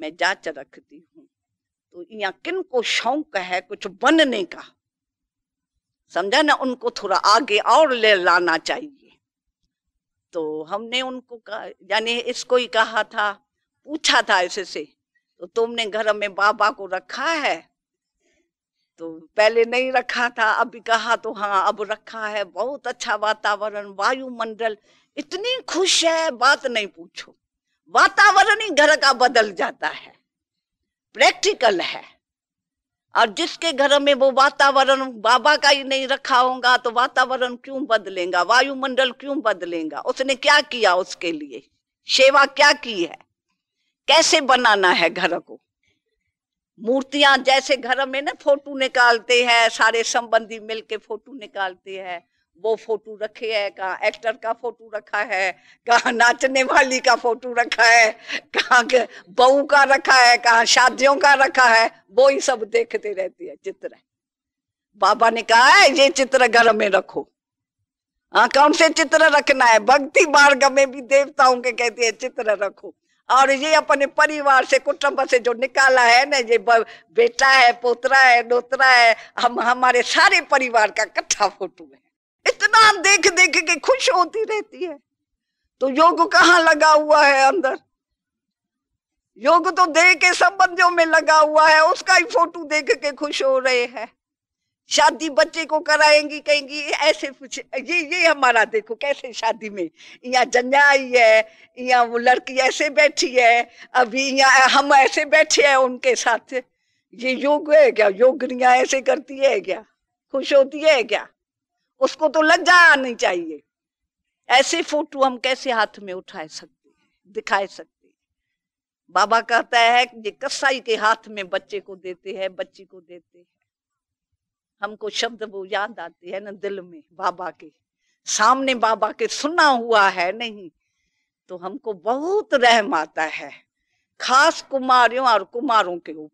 मैं जांच रखती हूँ तो यहाँ किन को शौक है कुछ बनने का समझा ना उनको थोड़ा आगे और ले लाना चाहिए तो हमने उनको कहा यानी इसको ही कहा था पूछा था ऐसे से तो तुमने घर में बाबा को रखा है तो पहले नहीं रखा था अभी कहा तो हाँ अब रखा है बहुत अच्छा वातावरण वायुमंडल इतनी खुश है बात नहीं पूछो वातावरण ही घर का बदल जाता है प्रैक्टिकल है और जिसके घर में वो वातावरण बाबा का ही नहीं रखा होगा तो वातावरण क्यों बदलेगा वायुमंडल क्यों बदलेगा उसने क्या किया उसके लिए सेवा क्या की है कैसे बनाना है घर को मूर्तियां जैसे घर में ना फोटो निकालते हैं सारे संबंधी मिलके फोटो निकालते हैं वो फोटो रखे है कहा एक्टर का फोटो रखा है कहाँ नाचने वाली का फोटो रखा है कहा बहू का रखा है कहा शादियों का रखा है वो ही सब देखते रहती है चित्र बाबा ने कहा है ये चित्र घर में रखो हाँ कौन से चित्र रखना है भक्ति मार्ग में भी देवताओं के कहते हैं चित्र रखो और ये अपने परिवार से कुटुंब से जो निकाला है ना ये बेटा है पोतरा है दोतरा है हम हमारे सारे परिवार का कट्ठा फोटो है इतना देख देख के खुश होती रहती है तो योग कहाँ लगा हुआ है अंदर योग तो देह के संबंधों में लगा हुआ है उसका ही फोटो देख के खुश हो रहे हैं शादी बच्चे को कराएंगी कहेंगी ऐसे कुछ ये ये हमारा देखो कैसे शादी में यहाँ जन्या आई है यहाँ वो लड़की ऐसे बैठी है अभी यहाँ हम ऐसे बैठे हैं उनके साथ ये योग है क्या योगनिया ऐसे करती है क्या खुश होती है क्या उसको तो लज्जा आनी चाहिए ऐसे फोटो हम कैसे हाथ में उठा सकते हैं दिखा सकते बाबा कहता है ये कसाई के हाथ में बच्चे को देते हैं बच्ची को देते हैं हमको शब्द वो याद आते हैं ना दिल में बाबा के सामने बाबा के सुना हुआ है नहीं तो हमको बहुत रहम आता है खास कुमारियों और कुमारों के ऊपर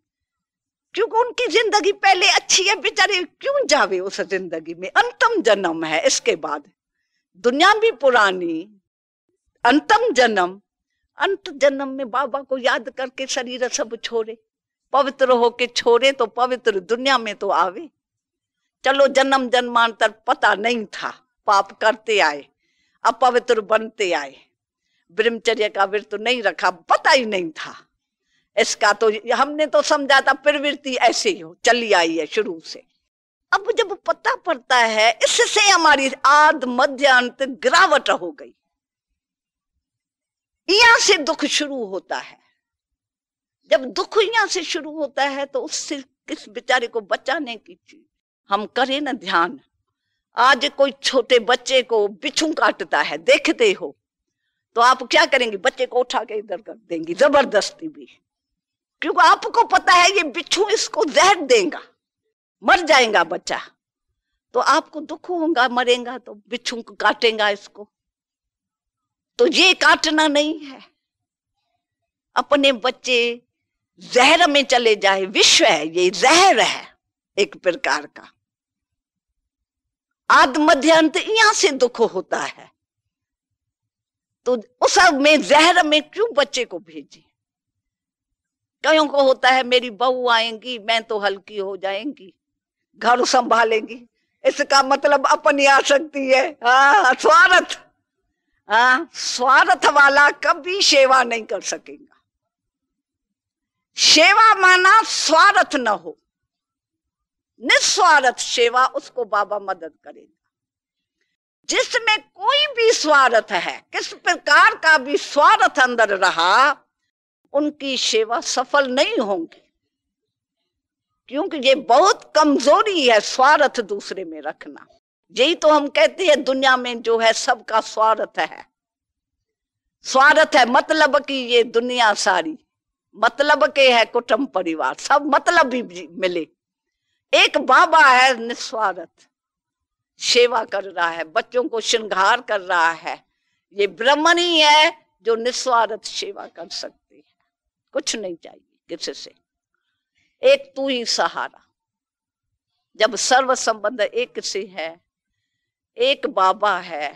क्योंकि उनकी जिंदगी पहले अच्छी है बेचारे क्यों जावे उस जिंदगी में अंतम जन्म है इसके बाद दुनिया भी पुरानी अंतम जन्म अंत जन्म में बाबा को याद करके शरीर सब छोड़े पवित्र होके छोड़े तो पवित्र दुनिया में तो आवे चलो जन्म जन्मांतर पता नहीं था पाप करते आए अपवित्र बनते आए ब्रह्मचर्य का व्रत तो नहीं रखा पता ही नहीं था इसका तो हमने तो समझा था प्रवृत्ति ऐसे ही हो चली आई है शुरू से अब जब पता पड़ता है इससे हमारी आद अंत गिरावट हो गई यहां से दुख शुरू होता है जब दुख यहां से शुरू होता है तो उससे किस बेचारे को बचाने की चीज हम करें ना ध्यान आज कोई छोटे बच्चे को बिच्छू काटता है देखते हो तो आप क्या करेंगे बच्चे को उठा के इधर कर देंगे जबरदस्ती भी क्योंकि आपको पता है ये बिच्छू इसको जहर देगा मर जाएगा बच्चा तो आपको दुख होगा मरेगा तो बिच्छू काटेगा इसको तो ये काटना नहीं है अपने बच्चे जहर में चले जाए विश्व है ये जहर है एक प्रकार का आद मध्य अंत यहां से दुख होता है तो उस में जहर में क्यों बच्चे को भेजे कईयों को होता है मेरी बहू आएंगी मैं तो हल्की हो जाएंगी घर संभालेंगी इसका मतलब अपनी आ सकती है हाँ स्वार्थ हाँ स्वार्थ वाला कभी सेवा नहीं कर सकेगा सेवा माना स्वार्थ न हो निस्वार्थ सेवा उसको बाबा मदद करेगा जिसमें कोई भी स्वार्थ है किस प्रकार का भी स्वार्थ अंदर रहा उनकी सेवा सफल नहीं होंगी क्योंकि ये बहुत कमजोरी है स्वार्थ दूसरे में रखना यही तो हम कहते हैं दुनिया में जो है सबका स्वार्थ है स्वार्थ है मतलब कि ये दुनिया सारी मतलब के है कुटुंब परिवार सब मतलब ही मिले एक बाबा है निस्वार्थ सेवा कर रहा है बच्चों को श्रृंगार कर रहा है ये ब्राह्मण ही है जो निस्वार्थ सेवा कर सकती है कुछ नहीं चाहिए किसी से एक तू ही सहारा जब सर्व संबंध एक से है एक बाबा है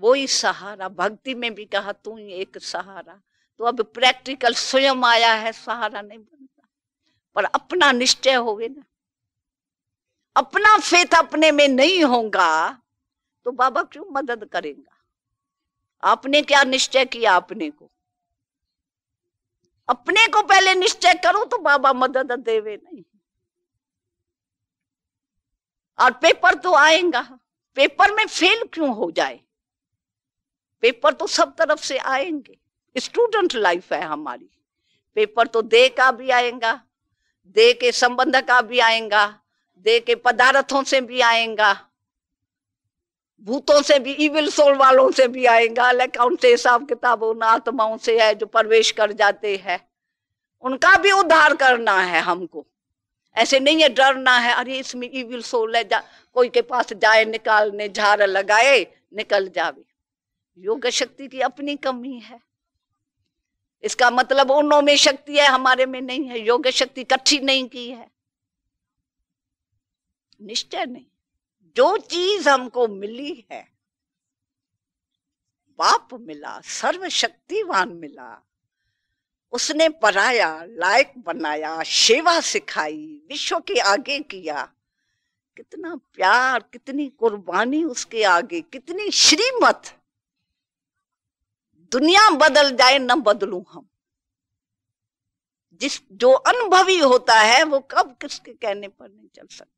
वो ही सहारा भक्ति में भी कहा तू ही एक सहारा तो अब प्रैक्टिकल स्वयं आया है सहारा नहीं बनता पर अपना निश्चय हो गए ना अपना फेथ अपने में नहीं होगा तो बाबा क्यों मदद करेगा आपने क्या निश्चय किया अपने को अपने को पहले निश्चय करो तो बाबा मदद देवे नहीं और पेपर तो आएगा पेपर में फेल क्यों हो जाए पेपर तो सब तरफ से आएंगे स्टूडेंट लाइफ है हमारी पेपर तो दे का भी आएगा दे के संबंध का भी आएगा दे के पदार्थों से भी आएगा भूतों से भी इविल सोल वालों से भी आएगा लेकिन उनसे हिसाब किताब उन आत्माओं से है जो प्रवेश कर जाते हैं उनका भी उद्धार करना है हमको ऐसे नहीं है डरना है अरे इसमें इविल सोल है जा कोई के पास जाए निकालने झाड़ लगाए निकल जावे योग शक्ति की अपनी कमी है इसका मतलब उनों में शक्ति है हमारे में नहीं है योग शक्ति कट्ठी नहीं की है निश्चय नहीं जो चीज हमको मिली है बाप मिला सर्वशक्तिवान मिला उसने पढ़ाया लायक बनाया सेवा सिखाई विश्व के आगे किया कितना प्यार कितनी कुर्बानी उसके आगे कितनी श्रीमत दुनिया बदल जाए न बदलू हम जिस जो अनुभवी होता है वो कब किसके कहने पर नहीं चल सकता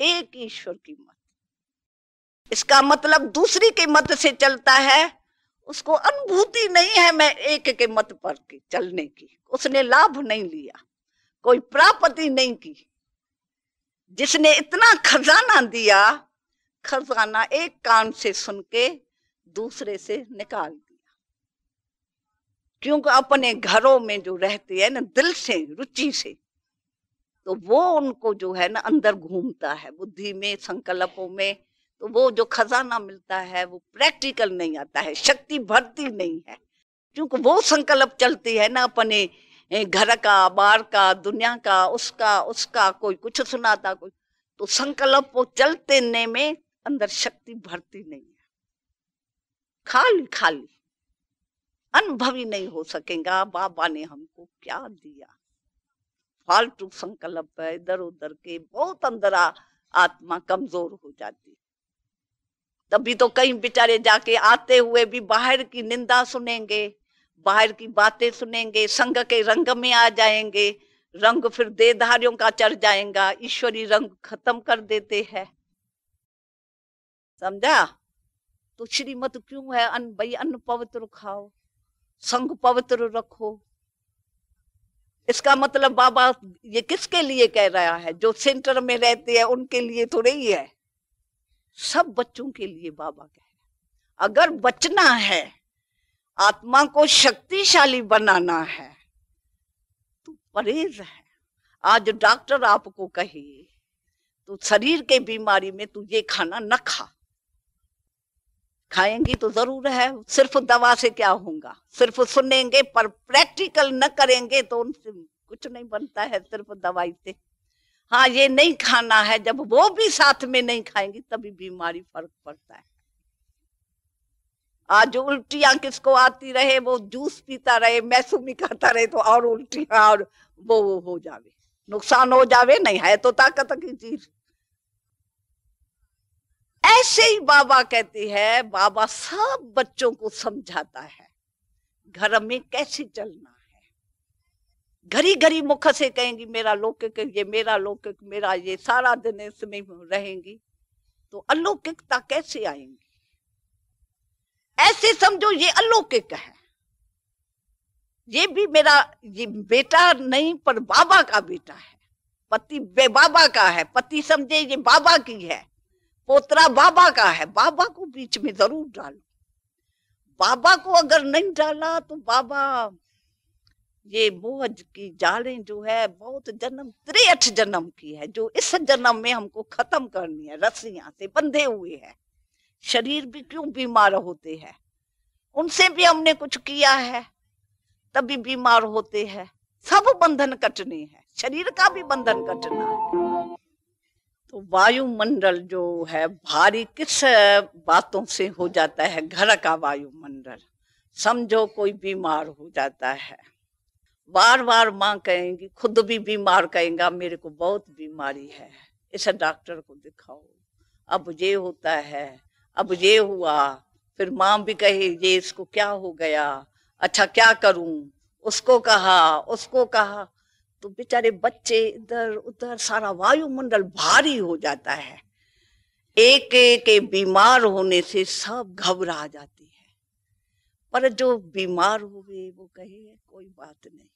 एक ईश्वर की मत इसका मतलब दूसरी के मत से चलता है उसको अनुभूति नहीं है मैं एक के मत पर की चलने की उसने लाभ नहीं लिया कोई प्राप्ति नहीं की जिसने इतना खजाना दिया खजाना एक कान से सुन के दूसरे से निकाल दिया क्योंकि अपने घरों में जो रहती है ना दिल से रुचि से तो वो उनको जो है ना अंदर घूमता है बुद्धि में संकल्पों में तो वो जो खजाना मिलता है वो प्रैक्टिकल नहीं आता है शक्ति भरती नहीं है क्योंकि वो संकल्प चलती है ना अपने घर का बार का दुनिया का उसका उसका कोई कुछ सुनाता कोई तो संकल्प वो चलते ने में अंदर शक्ति भरती नहीं है खाली खाली अनुभवी नहीं हो सकेगा बाबा ने हमको क्या दिया फालतू संकल्प है इधर उधर के बहुत अंदर आत्मा कमजोर हो जाती तभी तो कई बेचारे जाके आते हुए भी बाहर की निंदा सुनेंगे बाहर की बातें सुनेंगे संग के रंग में आ जाएंगे रंग फिर देधारियों का चढ़ जाएगा ईश्वरी रंग खत्म कर देते हैं समझा तो श्रीमत क्यों है अन भाई अन्न पवित्र खाओ संग पवित्र रखो इसका मतलब बाबा ये किसके लिए कह रहा है जो सेंटर में रहते हैं उनके लिए थोड़े ही है सब बच्चों के लिए बाबा कह रहे अगर बचना है आत्मा को शक्तिशाली बनाना है तो परहेज है आज डॉक्टर आपको कहे तो शरीर के बीमारी में तू ये खाना न खा खाएंगी तो जरूर है सिर्फ दवा से क्या होगा सिर्फ सुनेंगे पर प्रैक्टिकल न करेंगे तो उनसे कुछ नहीं बनता है सिर्फ दवाई से हाँ ये नहीं खाना है जब वो भी साथ में नहीं खाएंगी तभी बीमारी फर्क पड़ता है आज उल्टियां किसको आती रहे वो जूस पीता रहे मैसूमी खाता रहे तो और उल्टियां और वो, वो हो जावे नुकसान हो जावे नहीं है तो ताकत की चीज ऐसे ही बाबा कहती है बाबा सब बच्चों को समझाता है घर में कैसे चलना है घड़ी घड़ी मुख से कहेंगी मेरा लौकिक ये मेरा लौकिक मेरा ये सारा दिन इसमें रहेंगी तो अलौकिकता कैसे आएंगी ऐसे समझो ये अलौकिक है ये भी मेरा ये बेटा नहीं पर बाबा का बेटा है पति बे बाबा का है पति समझे ये बाबा की है पोतरा बाबा का है बाबा को बीच में जरूर डालो बाबा को अगर नहीं डाला तो बाबा ये बोझ की जाले जो है बहुत जन्म त्रेठ जन्म की है जो इस जन्म में हमको खत्म करनी है रस्सिया से बंधे हुए है शरीर भी क्यों बीमार होते हैं उनसे भी हमने कुछ किया है तभी बीमार होते हैं सब बंधन कटने हैं शरीर का भी बंधन कटना है तो वायुमंडल जो है भारी किस बातों से हो जाता है घर का वायुमंडल समझो कोई बीमार हो जाता है बार बार माँ कहेंगी खुद भी बीमार कहेगा मेरे को बहुत बीमारी है इसे डॉक्टर को दिखाओ अब ये होता है अब ये हुआ फिर माँ भी कहे ये इसको क्या हो गया अच्छा क्या करूं उसको कहा उसको कहा तो बेचारे बच्चे इधर उधर सारा वायुमंडल भारी हो जाता है एक एक बीमार होने से सब घबरा जाती है पर जो बीमार हुए वो कहे कोई बात नहीं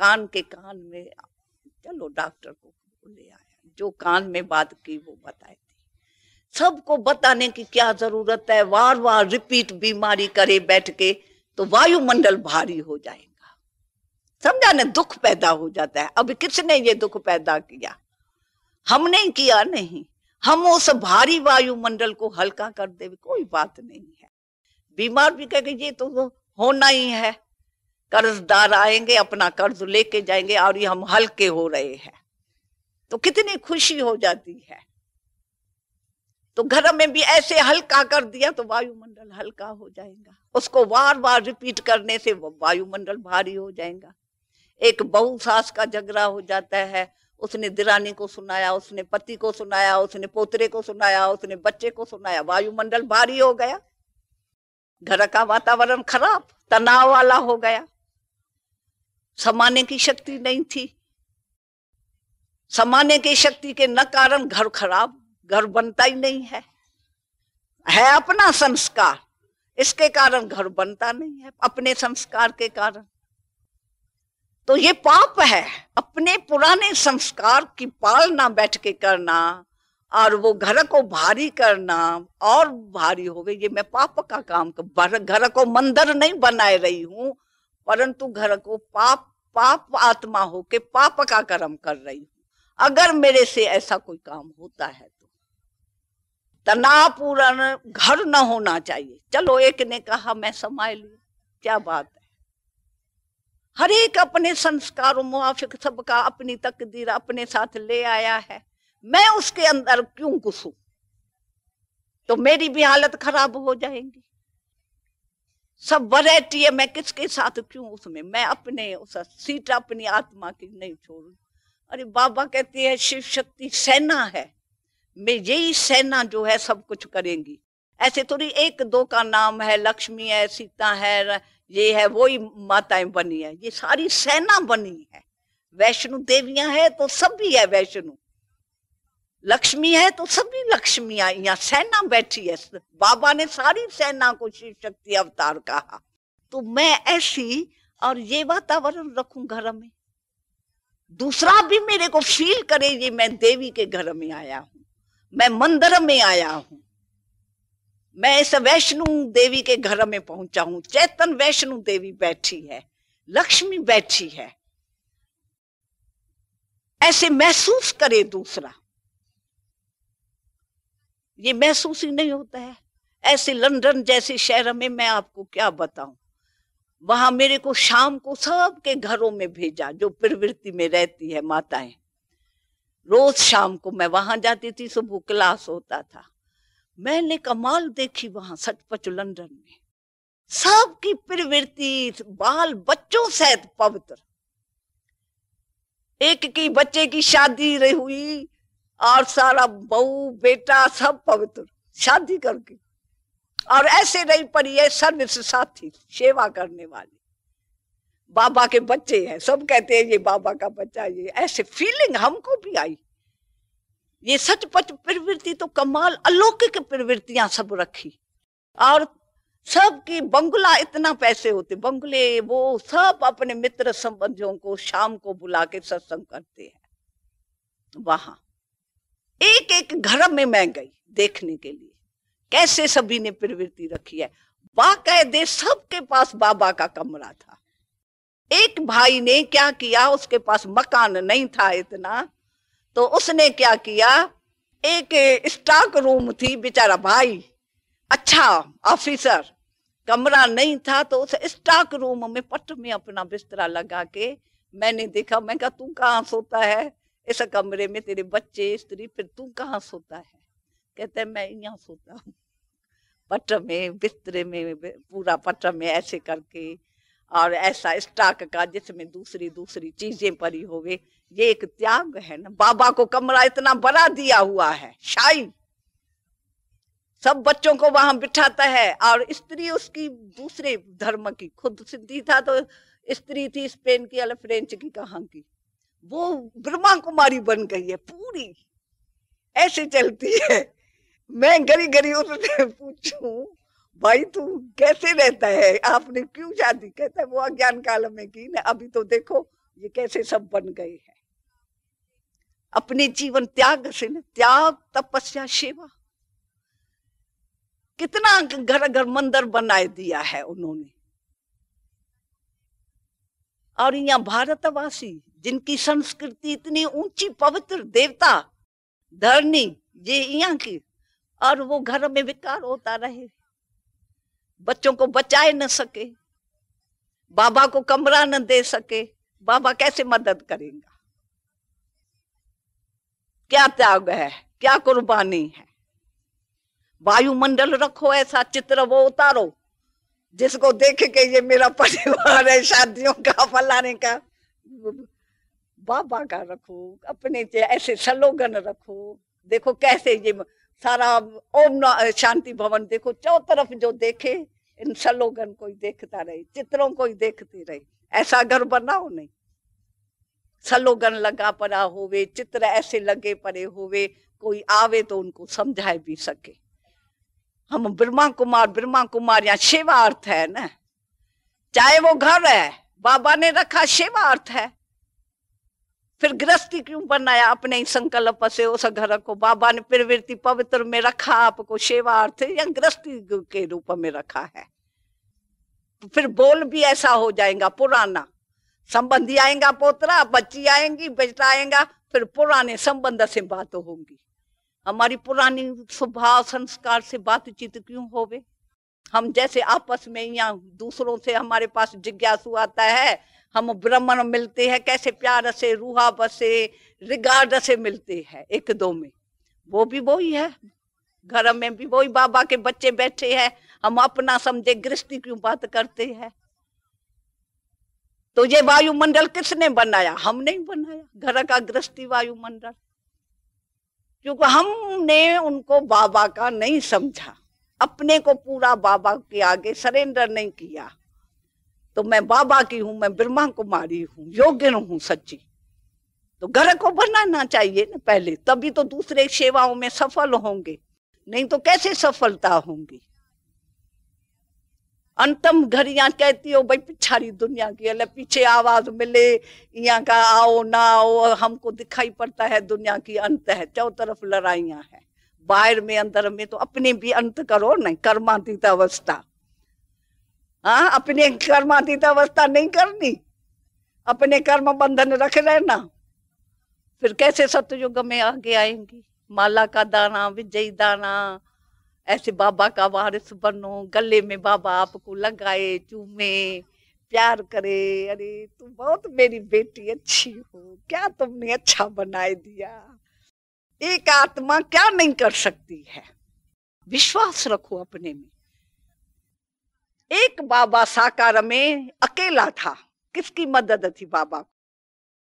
कान के कान में चलो डॉक्टर को ले आया जो कान में बात की वो बताए थी सबको बताने की क्या जरूरत है बार बार रिपीट बीमारी करे बैठ के तो वायुमंडल भारी हो जाए समझा ना दुख पैदा हो जाता है अब किसने ये दुख पैदा किया हमने किया नहीं हम उस भारी वायुमंडल को हल्का कर दे कोई बात नहीं है बीमार भी कह ये तो होना ही है कर्जदार आएंगे अपना कर्ज लेके जाएंगे और ये हम हल्के हो रहे हैं तो कितनी खुशी हो जाती है तो घर में भी ऐसे हल्का कर दिया तो वायुमंडल हल्का हो जाएगा उसको बार बार रिपीट करने से वायुमंडल भारी हो जाएगा एक बहु सास का झगड़ा हो जाता है उसने दिरानी को सुनाया उसने पति को सुनाया उसने पोतरे को सुनाया उसने बच्चे को सुनाया वायुमंडल भारी हो गया घर का वातावरण खराब तनाव वाला हो गया समाने की शक्ति नहीं थी समाने की शक्ति के न कारण घर खराब घर बनता ही नहीं है है अपना संस्कार इसके कारण घर बनता नहीं है अपने संस्कार के कारण तो ये पाप है अपने पुराने संस्कार की पालना बैठ के करना और वो घर को भारी करना और भारी हो गई ये मैं पाप का काम कर घर को मंदिर नहीं बनाए रही हूँ परंतु घर को पाप पाप आत्मा होके पाप का कर्म कर रही हूं अगर मेरे से ऐसा कोई काम होता है तो तनावपूर्ण घर न होना चाहिए चलो एक ने कहा मैं समाय लू क्या बात है हर एक अपने संस्कारों मुआफिक सबका अपनी तकदीर अपने साथ ले आया है मैं उसके अंदर क्यों घुसू तो मेरी भी हालत खराब हो जाएगी सब वैरायटी है मैं किसके साथ क्यों उसमें मैं अपने उस सीट अपनी आत्मा की नहीं छोड़ू अरे बाबा कहती है शिव शक्ति सेना है मैं यही सेना जो है सब कुछ करेंगी ऐसे थोड़ी एक दो का नाम है लक्ष्मी है सीता है ये है वो ही माताएं बनी है ये सारी सेना बनी तो है वैष्णो देवियां है तो सभी है वैष्णो लक्ष्मी है तो सभी लक्ष्मियां यहाँ सेना बैठी है बाबा ने सारी सेना को शिव शक्ति अवतार कहा तो मैं ऐसी और ये वातावरण रखू घर में दूसरा भी मेरे को फील करे ये मैं देवी के घर में आया हूं मैं मंदिर में आया हूं मैं इस वैष्णो देवी के घर में पहुंचा हूं चैतन वैष्णो देवी बैठी है लक्ष्मी बैठी है ऐसे महसूस करे दूसरा ये महसूस ही नहीं होता है ऐसे लंदन जैसे शहर में मैं आपको क्या बताऊं वहां मेरे को शाम को सबके घरों में भेजा जो प्रवृत्ति में रहती है माताएं रोज शाम को मैं वहां जाती थी सुबह क्लास होता था मैंने कमाल देखी वहां सचपच लंदन में सबकी प्रवृत्ति बाल बच्चों सहित पवित्र एक की बच्चे की शादी रही हुई और सारा बहू बेटा सब पवित्र शादी करके और ऐसे नहीं पड़ी है सर्विस साथी सेवा करने वाली बाबा के बच्चे हैं सब कहते हैं ये बाबा का बच्चा ये ऐसे फीलिंग हमको भी आई ये सचपच प्रवृत्ति तो कमाल अलौकिक प्रवृत्तियां सब रखी और सब की बंगला इतना पैसे होते बंगले वो सब अपने मित्र संबंधियों को शाम को बुला के सत्संग करते हैं वहां एक एक घर में मैं गई देखने के लिए कैसे सभी ने प्रवृत्ति रखी है बाकायदे सबके पास बाबा का कमरा था एक भाई ने क्या किया उसके पास मकान नहीं था इतना तो उसने क्या किया एक स्टॉक रूम थी बेचारा भाई अच्छा ऑफिसर कमरा नहीं था तो उस स्टॉक रूम में पट में अपना बिस्तरा लगा के मैंने देखा मैं कहा तू कहाँ सोता है इस कमरे में तेरे बच्चे स्त्री फिर तू कहाँ सोता है कहते है, मैं यहाँ सोता हूँ पट में बिस्तरे में पूरा पट में ऐसे करके और ऐसा स्टॉक का जिसमें दूसरी दूसरी चीजें पड़ी होवे ये एक त्याग है ना बाबा को कमरा इतना बड़ा दिया हुआ है शाही सब बच्चों को वहां बिठाता है और स्त्री उसकी दूसरे धर्म की खुद सिद्धि था तो स्त्री थी स्पेन की अल फ्रेंच की कहां की वो ब्रह्मा कुमारी बन गई है पूरी ऐसे चलती है मैं गरी गरी उससे पूछू भाई तू कैसे रहता है आपने क्यों शादी कहता है वो अज्ञान काल में की ना अभी तो देखो ये कैसे सब बन गए हैं अपने जीवन त्याग से न त्याग तपस्या सेवा कितना घर घर मंदिर बनाए दिया है उन्होंने और यहाँ भारतवासी जिनकी संस्कृति इतनी ऊंची पवित्र देवता धरनी ये यहाँ की और वो घर में विकार होता रहे बच्चों को बचाए न सके बाबा को कमरा न दे सके बाबा कैसे मदद करेंगे क्या त्याग है क्या कुर्बानी है वायुमंडल रखो ऐसा चित्र वो उतारो जिसको देख के ये मेरा परिवार है शादियों का फलाने का बाबा का रखो अपने ऐसे सलोगन रखो देखो कैसे ये सारा ओम शांति भवन देखो चौ तरफ जो देखे इन सलोगन को ही देखता रहे चित्रों को ही देखती रहे ऐसा घर बनाओ नहीं सलोगन लगा पड़ा होवे चित्र ऐसे लगे पड़े होवे कोई आवे तो उनको समझा भी सके हम ब्रह्मा कुमार ब्रह्मा कुमार या सेवा अर्थ है ना चाहे वो घर है बाबा ने रखा सेवा अर्थ है फिर गृहस्थी क्यों बनाया अपने ही संकल्प से उस घर को बाबा ने प्रवृत्ति पवित्र में रखा आपको सेवा अर्थ या गृहस्थी के रूप में रखा है तो फिर बोल भी ऐसा हो जाएगा पुराना संबंधी आएगा पोतरा बच्ची आएंगी बेटा आएगा फिर पुराने संबंध से बात होगी हमारी पुरानी स्वभाव संस्कार से बातचीत क्यों होवे हम जैसे आपस में यहाँ दूसरों से हमारे पास जिज्ञासु आता है हम ब्राह्मण मिलते हैं कैसे प्यार से रूहा बसे रिगार्ड से मिलते हैं एक दो में वो भी वही है घर में भी वही बाबा के बच्चे बैठे हैं हम अपना समझे गृहस्थी क्यों बात करते हैं तो ये वायुमंडल किसने बनाया हम नहीं बनाया घर का गृहस्थी वायुमंडल क्योंकि हमने उनको बाबा का नहीं समझा अपने को पूरा बाबा के आगे सरेंडर नहीं किया तो मैं बाबा की हूं मैं ब्रह्मा कुमारी हूं योग्य हूं सच्ची तो घर को बनाना चाहिए ना पहले तभी तो दूसरे सेवाओं में सफल होंगे नहीं तो कैसे सफलता होंगी अंतम घड़ियां कहती हो भाई पिछारी दुनिया की अल पीछे आवाज मिले यहाँ का आओ ना आओ हमको दिखाई पड़ता है दुनिया की अंत है चौ तरफ लड़ाइया है बाहर में अंदर में तो अपने भी अंत करो नहीं कर्मातीत अवस्था हाँ अपने कर्मातीत अवस्था नहीं करनी अपने कर्म बंधन रख लेना फिर कैसे सतयुग में आगे आएंगी माला का दाना विजयी दाना ऐसे बाबा का वारिस बनो गले में बाबा आपको लगाए चूमे प्यार करे अरे तू बहुत मेरी बेटी अच्छी हो क्या तुमने अच्छा बनाए दिया एक आत्मा क्या नहीं कर सकती है विश्वास रखो अपने में एक बाबा साकार में अकेला था किसकी मदद थी बाबा को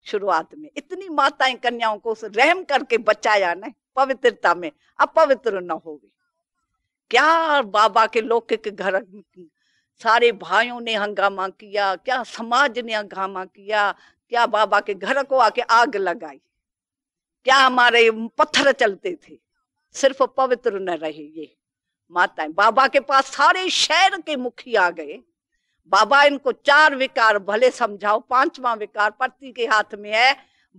शुरुआत में इतनी माताएं कन्याओं को रहम करके बचाया न पवित्रता में अपवित्र न हो गई क्या बाबा के लौकिक घर सारे भाइयों ने हंगामा किया क्या समाज ने हंगामा किया क्या बाबा के घर को आके आग लगाई क्या हमारे पत्थर चलते थे सिर्फ पवित्र न रहे ये माताएं बाबा के पास सारे शहर के मुखी आ गए बाबा इनको चार विकार भले समझाओ पांचवा विकार पति के हाथ में है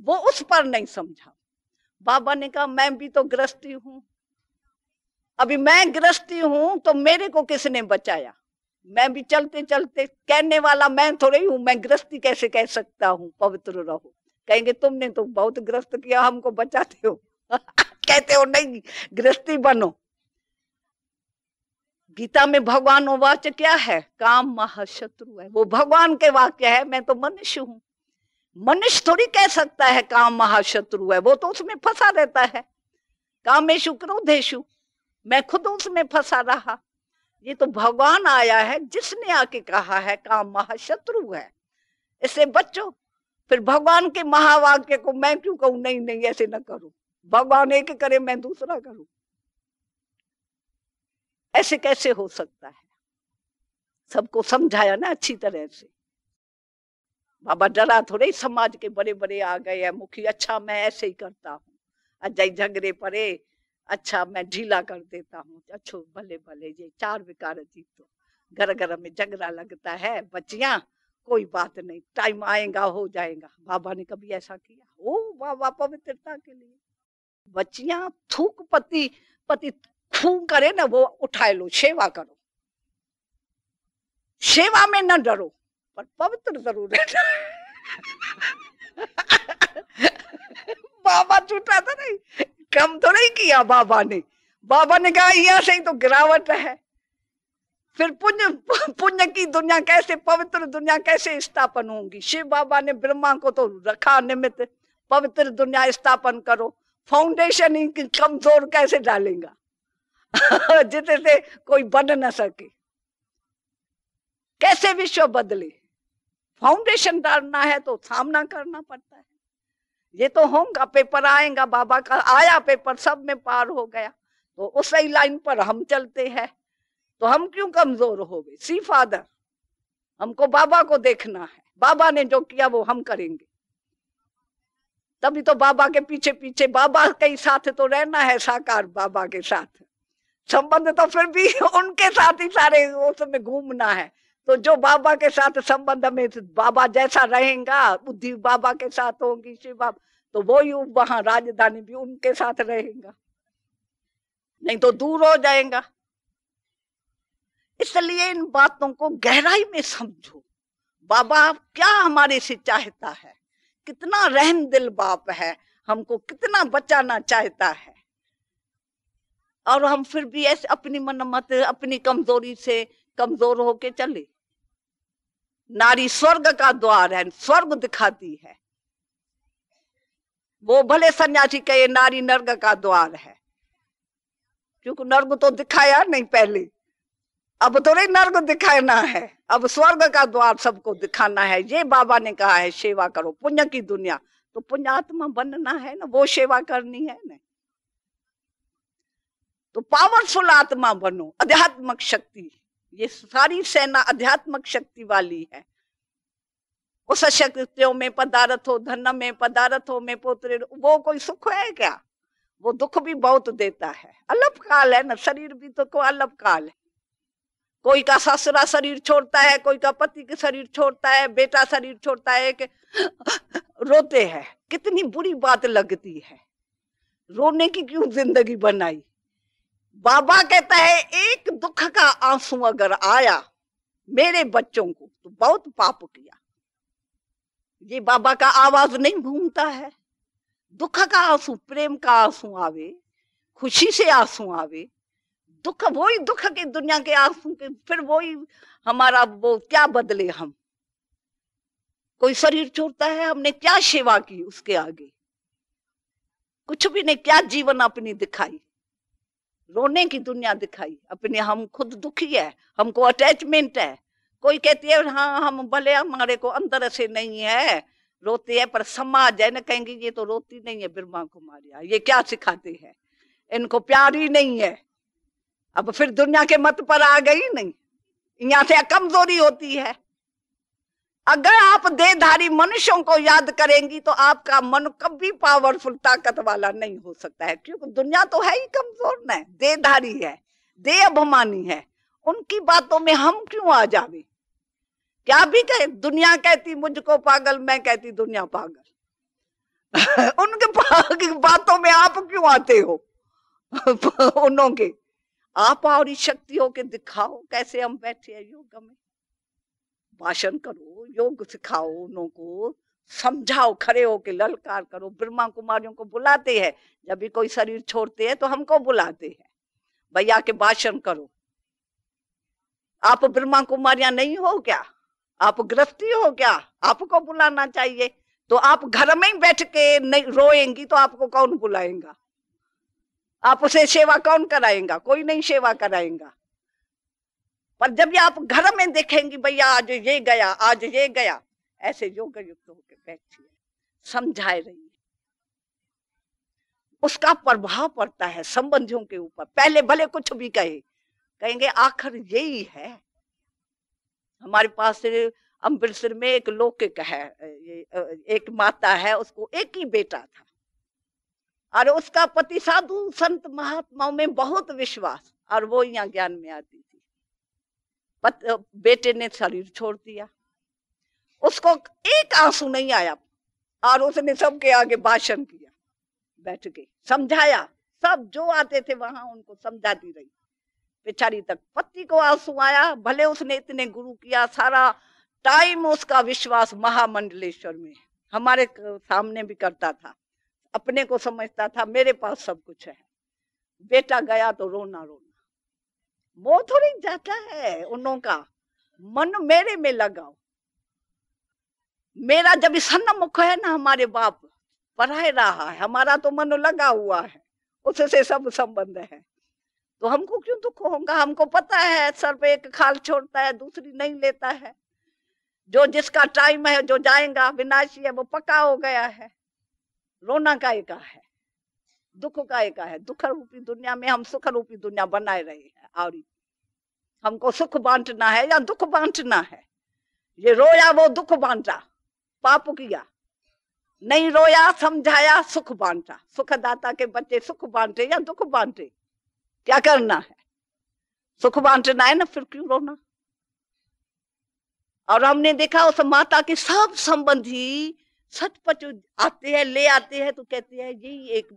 वो उस पर नहीं समझाओ बाबा ने कहा मैं भी तो ग्रस्ती हूं अभी मैं गृहस्थी हूं तो मेरे को किसने बचाया मैं भी चलते चलते कहने वाला मैं थोड़ी हूं मैं ग्रस्ती कैसे कह सकता हूँ पवित्र रहो कहेंगे तुमने तो बहुत ग्रस्त किया हमको बचाते हो कहते हो नहीं गृहस्थी बनो गीता में भगवान वाच क्या है काम महाशत्रु है वो भगवान के वाक्य है मैं तो मनुष्य हूं मनुष्य थोड़ी कह सकता है काम महाशत्रु है वो तो उसमें फंसा रहता है कामेशु क्रोधेशु मैं खुद उसमें फंसा रहा ये तो भगवान आया है जिसने आके कहा है काम महाशत्रु है इससे बचो फिर भगवान के महावाक्य को मैं क्यों कहूं नहीं नहीं ऐसे ना करूं भगवान एक करे मैं दूसरा करूं ऐसे कैसे हो सकता है सबको समझाया ना अच्छी तरह से बाबा डरा थोड़े समाज के बड़े बड़े आ गए हैं मुखी अच्छा मैं ऐसे ही करता हूँ अजय झगड़े पड़े अच्छा मैं ढीला कर देता हूँ अच्छो भले भले ये चार विकार अजीब तो घर घर में झगड़ा लगता है बच्चिया कोई बात नहीं टाइम आएगा हो जाएगा बाबा ने कभी ऐसा किया ओ बाबा पवित्रता के लिए बच्चिया थूक पति पति खून करे ना वो उठा लो सेवा करो सेवा में न डरो पर पवित्र जरूर बाबा झूठा था तो नहीं कम तो नहीं किया बाबा ने बाबा ने कहा यहां से ही तो गिरावट है फिर पुण्य पुण्य की दुनिया कैसे पवित्र दुनिया कैसे स्थापन होगी शिव बाबा ने ब्रह्मा को तो रखा निमित्त पवित्र दुनिया स्थापन करो फाउंडेशन ही कमजोर कैसे डालेगा जिससे कोई बन न सके कैसे विश्व बदले फाउंडेशन डालना है तो सामना करना पड़ता है ये तो होगा पेपर आएगा बाबा का आया पेपर सब में पार हो गया तो उसी लाइन पर हम चलते हैं तो हम क्यों कमजोर हो गए सी फादर हमको बाबा को देखना है बाबा ने जो किया वो हम करेंगे तभी तो बाबा के पीछे पीछे बाबा के साथ तो रहना है साकार बाबा के साथ संबंध तो फिर भी उनके साथ ही सारे उसमें घूमना है तो जो बाबा के साथ संबंध में बाबा जैसा रहेगा बुद्धि बाबा के साथ होगी शिव बाबा तो वो ही वहां राजधानी भी उनके साथ रहेगा नहीं तो दूर हो जाएगा इसलिए इन बातों को गहराई में समझो बाबा क्या हमारे से चाहता है कितना रहम दिल बाप है हमको कितना बचाना चाहता है और हम फिर भी ऐसे अपनी मनमत अपनी कमजोरी से कमजोर होके चले नारी स्वर्ग का द्वार है स्वर्ग दिखाती है वो भले सन्यासी कहे नारी नर्ग का द्वार है क्योंकि नर्ग तो दिखाया नहीं पहले अब तो नहीं नर्ग दिखाना है अब स्वर्ग का द्वार सबको दिखाना है ये बाबा ने कहा है सेवा करो पुण्य की दुनिया तो पुण्यात्मा बनना है ना वो सेवा करनी है ना तो पावरफुल आत्मा बनो अध्यात्मक शक्ति ये सारी सेना अध्यात्मक शक्ति वाली है वो सशक्तियों में पदार्थ हो धन में पदार्थ हो में पोतरे वो कोई सुख है क्या वो दुख भी बहुत देता है अलप काल है ना शरीर भी तो को अलप काल है कोई का ससुरा शरीर छोड़ता है कोई का पति के शरीर छोड़ता है बेटा शरीर छोड़ता है कि रोते हैं कितनी बुरी बात लगती है रोने की क्यों जिंदगी बनाई बाबा कहता है एक दुख का आंसू अगर आया मेरे बच्चों को तो बहुत पाप किया ये बाबा का आवाज नहीं घूमता है दुख का आंसू प्रेम का आंसू आवे खुशी से आंसू आवे दुख वही दुख के दुनिया के आंसू के फिर वही हमारा वो क्या बदले हम कोई शरीर छोड़ता है हमने क्या सेवा की उसके आगे कुछ भी नहीं क्या जीवन अपनी दिखाई रोने की दुनिया दिखाई अपने हम खुद दुखी है हमको अटैचमेंट है कोई कहती है हाँ हम भले हमारे को अंदर से नहीं है रोते है पर समाज है ना कहेंगे ये तो रोती नहीं है ब्रह्मा कुमारिया ये क्या सिखाते है इनको प्यार ही नहीं है अब फिर दुनिया के मत पर आ गई नहीं यहाँ से कमजोरी होती है अगर आप देहधारी मनुष्यों को याद करेंगी तो आपका मन कभी पावरफुल ताकत वाला नहीं हो सकता है क्योंकि दुनिया तो है ही कमजोर न देहधारी है दे अभिमानी है उनकी बातों में हम क्यों आ जावे क्या भी कहे दुनिया कहती मुझको पागल मैं कहती दुनिया पागल उनके बातों में आप क्यों आते हो उनके आप और शक्तियों के दिखाओ कैसे हम बैठे हैं योग में भाषण करो योग सिखाओ उनको समझाओ खड़े होके ललकार करो ब्रह्मा कुमारियों को बुलाते हैं जब भी कोई शरीर छोड़ते हैं तो हमको बुलाते हैं भैया के भाषण करो आप ब्रह्मा कुमारियां नहीं हो क्या आप गृहस्थी हो क्या आपको बुलाना चाहिए तो आप घर में ही बैठ के नहीं रोएंगी तो आपको कौन बुलाएंगा आप उसे सेवा कौन कराएंगा कोई नहीं सेवा कराएंगा पर जब ये आप घर में देखेंगे भैया आज ये गया आज ये गया ऐसे योग युक्त होकर बैठती है समझाए रही है उसका प्रभाव पड़ता है संबंधियों के ऊपर पहले भले कुछ भी कहे कहेंगे आखिर यही है हमारे पास अमृतसर में एक लौकिक है एक माता है उसको एक ही बेटा था और उसका पति साधु संत महात्माओं में बहुत विश्वास और वो यहाँ ज्ञान में आती बेटे ने शरीर छोड़ दिया उसको एक आंसू नहीं आया और उसने सबके आगे भाषण किया बैठ के समझाया सब जो आते थे वहां उनको समझाती रही बेचारी तक पति को आंसू आया भले उसने इतने गुरु किया सारा टाइम उसका विश्वास महामंडलेश्वर में हमारे सामने भी करता था अपने को समझता था मेरे पास सब कुछ है बेटा गया तो रोना रोना वो थोड़ी जाता है उनों का मन मेरे में लगाओ मेरा जब सन्न मुख है ना हमारे बाप पढ़ाए रहा है हमारा तो मन लगा हुआ है उससे सब संबंध है तो हमको क्यों दुख होगा हमको पता है सर पे एक खाल छोड़ता है दूसरी नहीं लेता है जो जिसका टाइम है जो जाएगा विनाशी है वो पक्का हो गया है रोना का एका है दुख का एका है दुख रूपी दुनिया में हम सुख रूपी दुनिया बनाए रहे हैं और हमको सुख बांटना है या दुख बांटना है ये रोया वो दुख बांटा पाप किया नहीं रोया समझाया सुख बांटा सुखदाता के बच्चे सुख बांटे या दुख बांटे क्या करना है सुख बांटना है ना फिर क्यों रोना और हमने देखा उस माता के सब संबंधी सचपच आते हैं ले आते हैं तो कहते हैं जी एक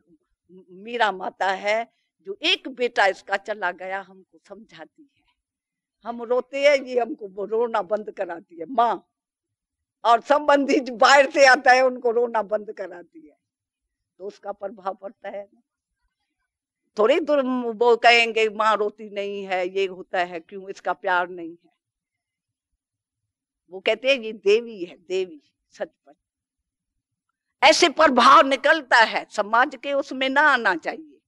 मीरा माता है जो एक बेटा इसका चला गया हमको समझाती है हम रोते हैं ये हमको रोना बंद कराती है माँ और संबंधी बाहर से आता है उनको रोना बंद कराती है तो उसका प्रभाव पड़ता है ना थोड़ी दूर वो कहेंगे माँ रोती नहीं है ये होता है क्यों इसका प्यार नहीं है वो कहते हैं ये देवी है देवी सचपच ऐसे प्रभाव निकलता है समाज के उसमें ना आना चाहिए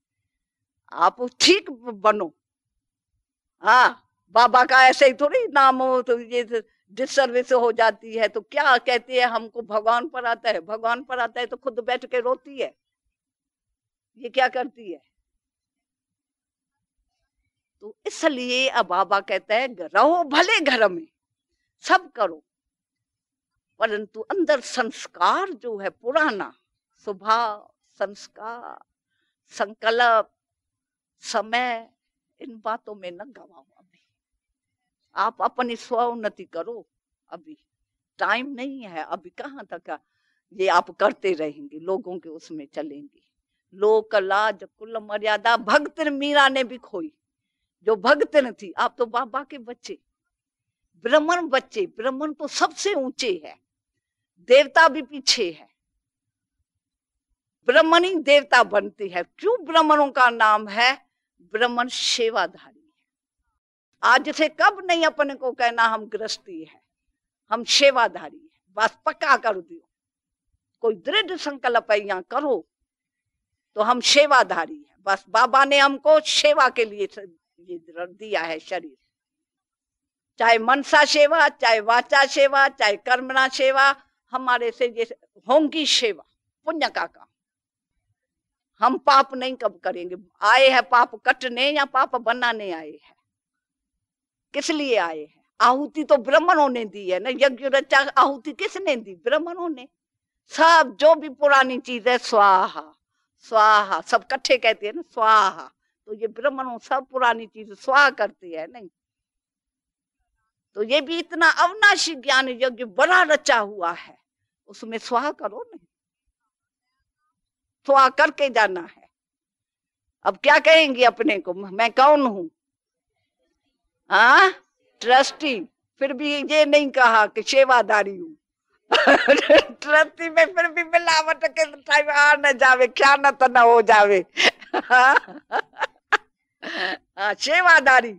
आप ठीक बनो हाँ बाबा का ऐसे ही थोड़ी नाम हो तो ये डिसर्विस तो हो जाती है तो क्या कहती है हमको भगवान पर आता है भगवान पर आता है तो खुद बैठ के रोती है ये क्या करती है तो इसलिए अब बाबा कहते हैं रहो भले घर में सब करो परंतु अंदर संस्कार जो है पुराना स्वभाव संस्कार संकल्प समय इन बातों में न गवाओ अभी आप अपनी उन्नति करो अभी टाइम नहीं है अभी कहाँ तक ये आप करते रहेंगे लोगों के उसमें चलेंगे लोक लाज कुल मर्यादा भक्त मीरा ने भी खोई जो भक्तन थी आप तो बाबा के बच्चे ब्राह्मण बच्चे ब्राह्मण तो सबसे ऊंचे है देवता भी पीछे है ब्राह्मणी देवता बनती है क्यों ब्राह्मणों का नाम है ब्राह्मण सेवाधारी है आज से कब नहीं अपने को कहना हम गृहस्थी है हम सेवाधारी है बस पक्का कर दियो कोई दृढ़ संकल्प है यहाँ करो तो हम सेवाधारी है बस बाबा ने हमको सेवा के लिए ये दिया है शरीर चाहे मनसा सेवा चाहे वाचा सेवा चाहे कर्मणा सेवा हमारे से ये होंगी सेवा पुण्य का काम हम पाप नहीं कब करेंगे आए हैं पाप कटने या पाप बनाने आए हैं किस लिए आए हैं आहुति तो ब्राह्मणों ने दी है ना यज्ञ रचा आहुति किसने दी ब्राह्मणों ने सब जो भी पुरानी चीज है स्वाहा स्वाहा सब कट्ठे कहते हैं ना स्वाहा तो ये ब्राह्मणों सब पुरानी चीज स्वाह करते है नहीं तो ये भी इतना अवनाशी ज्ञान यज्ञ बड़ा रचा हुआ है उसमें स्वाह करो नहीं अथवा करके जाना है अब क्या कहेंगी अपने को मैं कौन हूं हा ट्रस्टी फिर भी ये नहीं कहा कि सेवादारी हूं ट्रस्टी में फिर भी मिलावट के टाइम आ न जावे क्या न तो न हो जावे हाँ, सेवादारी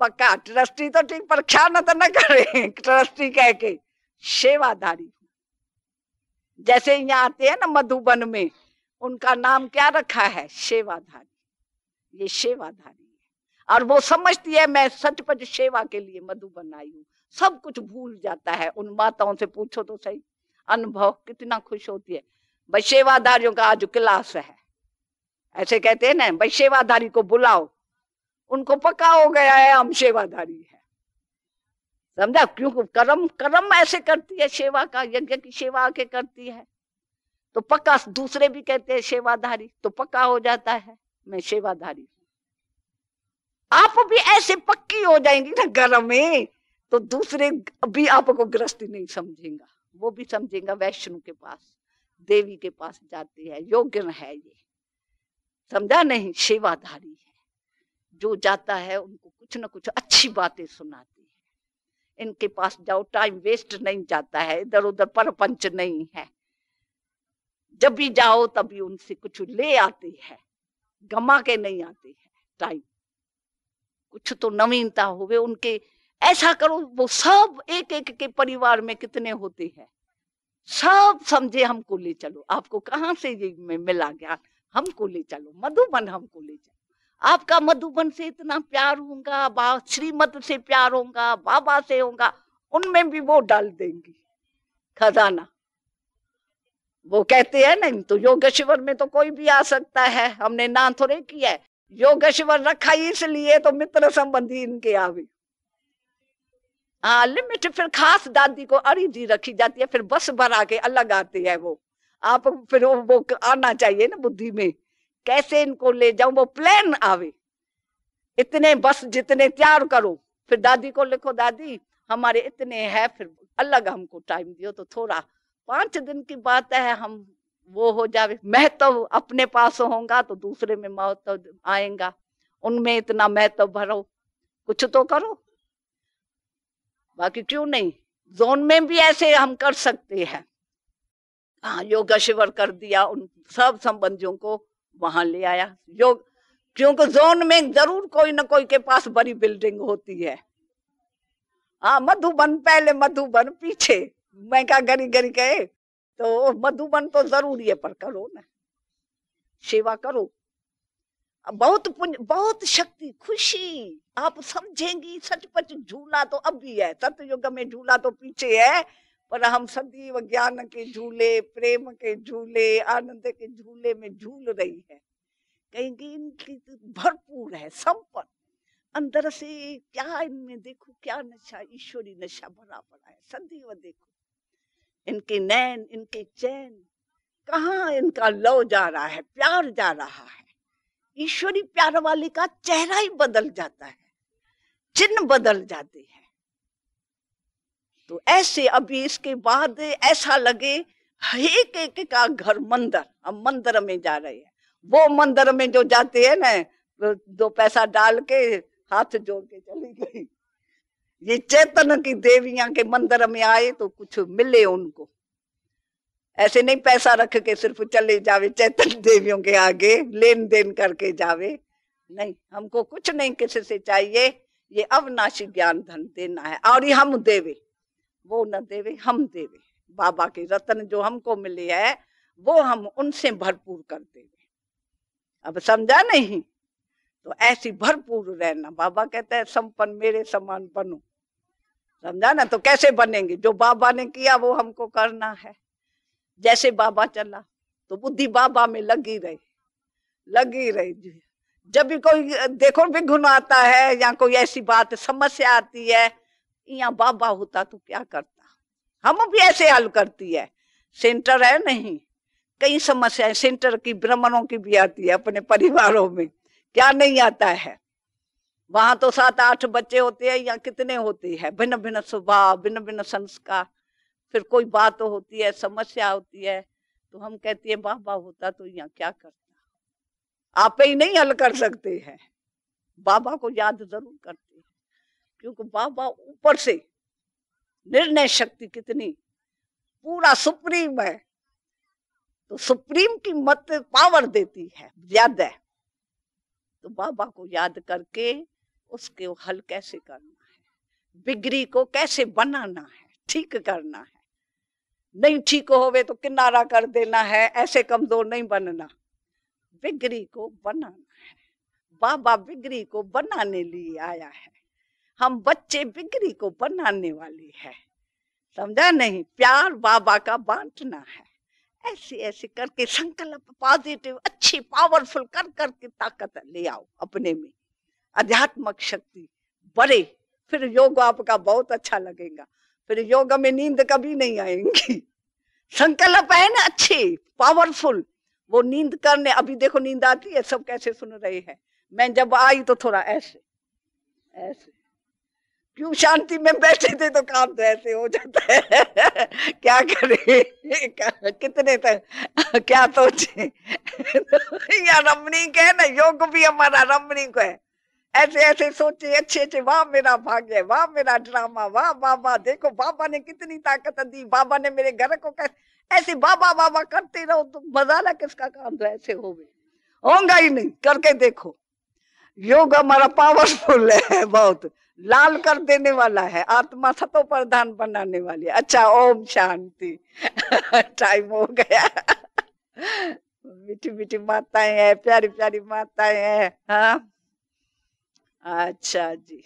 पक्का ट्रस्टी तो ठीक पर ख्या न तो न करे ट्रस्टी कह के सेवादारी जैसे यहाँ आते हैं ना मधुबन में उनका नाम क्या रखा है सेवाधारी ये सेवाधारी है और वो समझती है मैं सचपच सेवा के लिए मधु बनाई हूँ सब कुछ भूल जाता है उन माताओं से पूछो तो सही अनुभव कितना खुश होती है भाई का आज क्लास है ऐसे कहते हैं ना भाई सेवाधारी को बुलाओ उनको पका हो गया है हम सेवाधारी है समझा क्यों कर्म कर्म ऐसे करती है सेवा का यज्ञ की सेवा के करती है तो पक्का दूसरे भी कहते हैं सेवाधारी तो पक्का हो जाता है मैं सेवाधारी आप भी ऐसे पक्की हो जाएंगी ना घर में तो दूसरे भी आपको ग्रस्ती नहीं समझेगा वो भी समझेगा वैष्णु के पास देवी के पास जाती है योग्य है ये समझा नहीं सेवाधारी है जो जाता है उनको कुछ ना कुछ अच्छी बातें सुनाती है इनके पास जाओ टाइम वेस्ट नहीं जाता है इधर उधर परपंच नहीं है जब भी जाओ तभी उनसे कुछ ले आती है गमा के नहीं आती है टाइम कुछ तो नवीनता हो गए उनके ऐसा करो वो सब एक एक के परिवार में कितने होते हैं सब समझे हमको ले चलो आपको कहाँ से ये मिला ज्ञान हमको ले चलो मधुबन हमको ले चलो आपका मधुबन से इतना प्यार होगा श्रीमत से प्यार होगा बाबा से होगा उनमें भी वो डाल देंगी खजाना वो कहते हैं ना तो योगेश्वर में तो कोई भी आ सकता है हमने ना थोड़े किया है योगेश्वर रखा इसलिए तो मित्र संबंधी इनके आ गई हाँ लिमिट फिर खास दादी को अड़ी जी रखी जाती है फिर बस भर आके अलग आती है वो आप फिर वो आना चाहिए ना बुद्धि में कैसे इनको ले जाऊं वो प्लान आवे इतने बस जितने तैयार करो फिर दादी को लिखो दादी हमारे इतने हैं फिर अलग हमको टाइम दियो तो थोड़ा पांच दिन की बात है हम वो हो जावे मैं तो अपने पास होऊंगा तो दूसरे में महत्व तो आएगा उनमें इतना महत्व तो भरो कुछ तो करो बाकी क्यों नहीं जोन में भी ऐसे हम कर सकते हैं हाँ योग शिविर कर दिया उन सब संबंधियों को वहां ले आया योग क्योंकि जोन में जरूर कोई ना कोई के पास बड़ी बिल्डिंग होती है हाँ मधुबन पहले मधुबन पीछे मैं क्या गरी गरी कहे तो मधुबन तो जरूरी है पर करो ना सेवा करो बहुत पुण्य बहुत शक्ति खुशी आप समझेंगी सचपच झूला तो अब भी है सतयुग में झूला तो पीछे है पर हम सदैव ज्ञान के झूले प्रेम के झूले आनंद के झूले में झूल रही है कहेंगे इनकी तो भरपूर है संपन्न अंदर से क्या इनमें देखो क्या नशा ईश्वरी नशा भरा पड़ा है सदैव देखो इनकी नैन इनकी चैन कहा इनका लव जा रहा है प्यार जा रहा है ईश्वरी प्यार वाली का चेहरा ही बदल जाता है चिन्ह बदल जाते हैं तो ऐसे अभी इसके बाद ऐसा लगे एक एक का घर मंदिर हम मंदिर में जा रहे हैं वो मंदिर में जो जाते हैं ना दो पैसा डाल के हाथ जोड़ के चली गई ये चेतन की देवियां के मंदिर में आए तो कुछ मिले उनको ऐसे नहीं पैसा रख के सिर्फ चले जावे चेतन देवियों के आगे लेन देन करके जावे नहीं हमको कुछ नहीं किसी से चाहिए ये अवनाशी ज्ञान धन देना है और ये हम देवे वो न देवे हम देवे बाबा के रतन जो हमको मिले है वो हम उनसे भरपूर कर देवे अब समझा नहीं तो ऐसी भरपूर रहना बाबा कहते हैं संपन्न मेरे समान बनो समझा ना तो कैसे बनेंगे जो बाबा ने किया वो हमको करना है जैसे बाबा चला तो बुद्धि बाबा में लगी रही लगी रही जब भी कोई देखो विघुन आता है या कोई ऐसी बात समस्या आती है या बाबा होता तो क्या करता हम भी ऐसे हल करती है सेंटर है नहीं कई समस्याएं सेंटर की ब्राह्मणों की भी आती है अपने परिवारों में क्या नहीं आता है वहां तो सात आठ बच्चे होते हैं या कितने होते हैं भिन्न भिन्न स्वभाव भिन्न भिन्न संस्कार फिर कोई बात होती है समस्या होती है तो हम कहते हैं वाह वाह होता तो यहाँ क्या करता आप ही नहीं हल कर सकते हैं बाबा को याद जरूर करते हैं क्योंकि बाबा ऊपर से निर्णय शक्ति कितनी पूरा सुप्रीम है तो सुप्रीम की मत पावर देती है ज्यादा तो बाबा को याद करके उसके हल कैसे करना है बिगड़ी को कैसे बनाना है ठीक करना है नहीं ठीक होवे तो किनारा कर देना है ऐसे कमजोर नहीं बनना बिगड़ी को बनाना है बाबा बिगड़ी को बनाने लिए आया है हम बच्चे बिगड़ी को बनाने वाली है समझा नहीं प्यार बाबा का बांटना है ऐसे ऐसे करके संकल्प पॉजिटिव अच्छी पावरफुल कर करके ताकत ले आओ अपने में अध्यात्मक शक्ति बड़े फिर योग आपका बहुत अच्छा लगेगा फिर योग में नींद कभी नहीं आएंगी संकल्प है ना अच्छी पावरफुल वो नींद करने अभी देखो नींद आती है सब कैसे सुन रहे हैं मैं जब आई तो थोड़ा ऐसे ऐसे क्यों शांति में बैठे थे तो काम तो ऐसे हो जाता है क्या करे कितने तक तो, क्या सोचे तो रमणीक है ना योग भी हमारा रमणीक है ऐसे ऐसे सोचे अच्छे अच्छे वाह मेरा भाग्य वाह मेरा ड्रामा वाह बाबा देखो बाबा ने कितनी ताकत दी बाबा ने मेरे घर को कैसे ऐसे बाबा बाबा करते रहो तो मजाला किसका काम रहा ऐसे हो गए होगा ही नहीं करके देखो योग हमारा पावरफुल है बहुत लाल कर देने वाला है आत्मा सतो प्रधान बनाने वाली है अच्छा ओम शांति टाइम हो गया मीठी मीठी माताएं हैं प्यारी प्यारी माताएं हैं हाँ अच्छा जी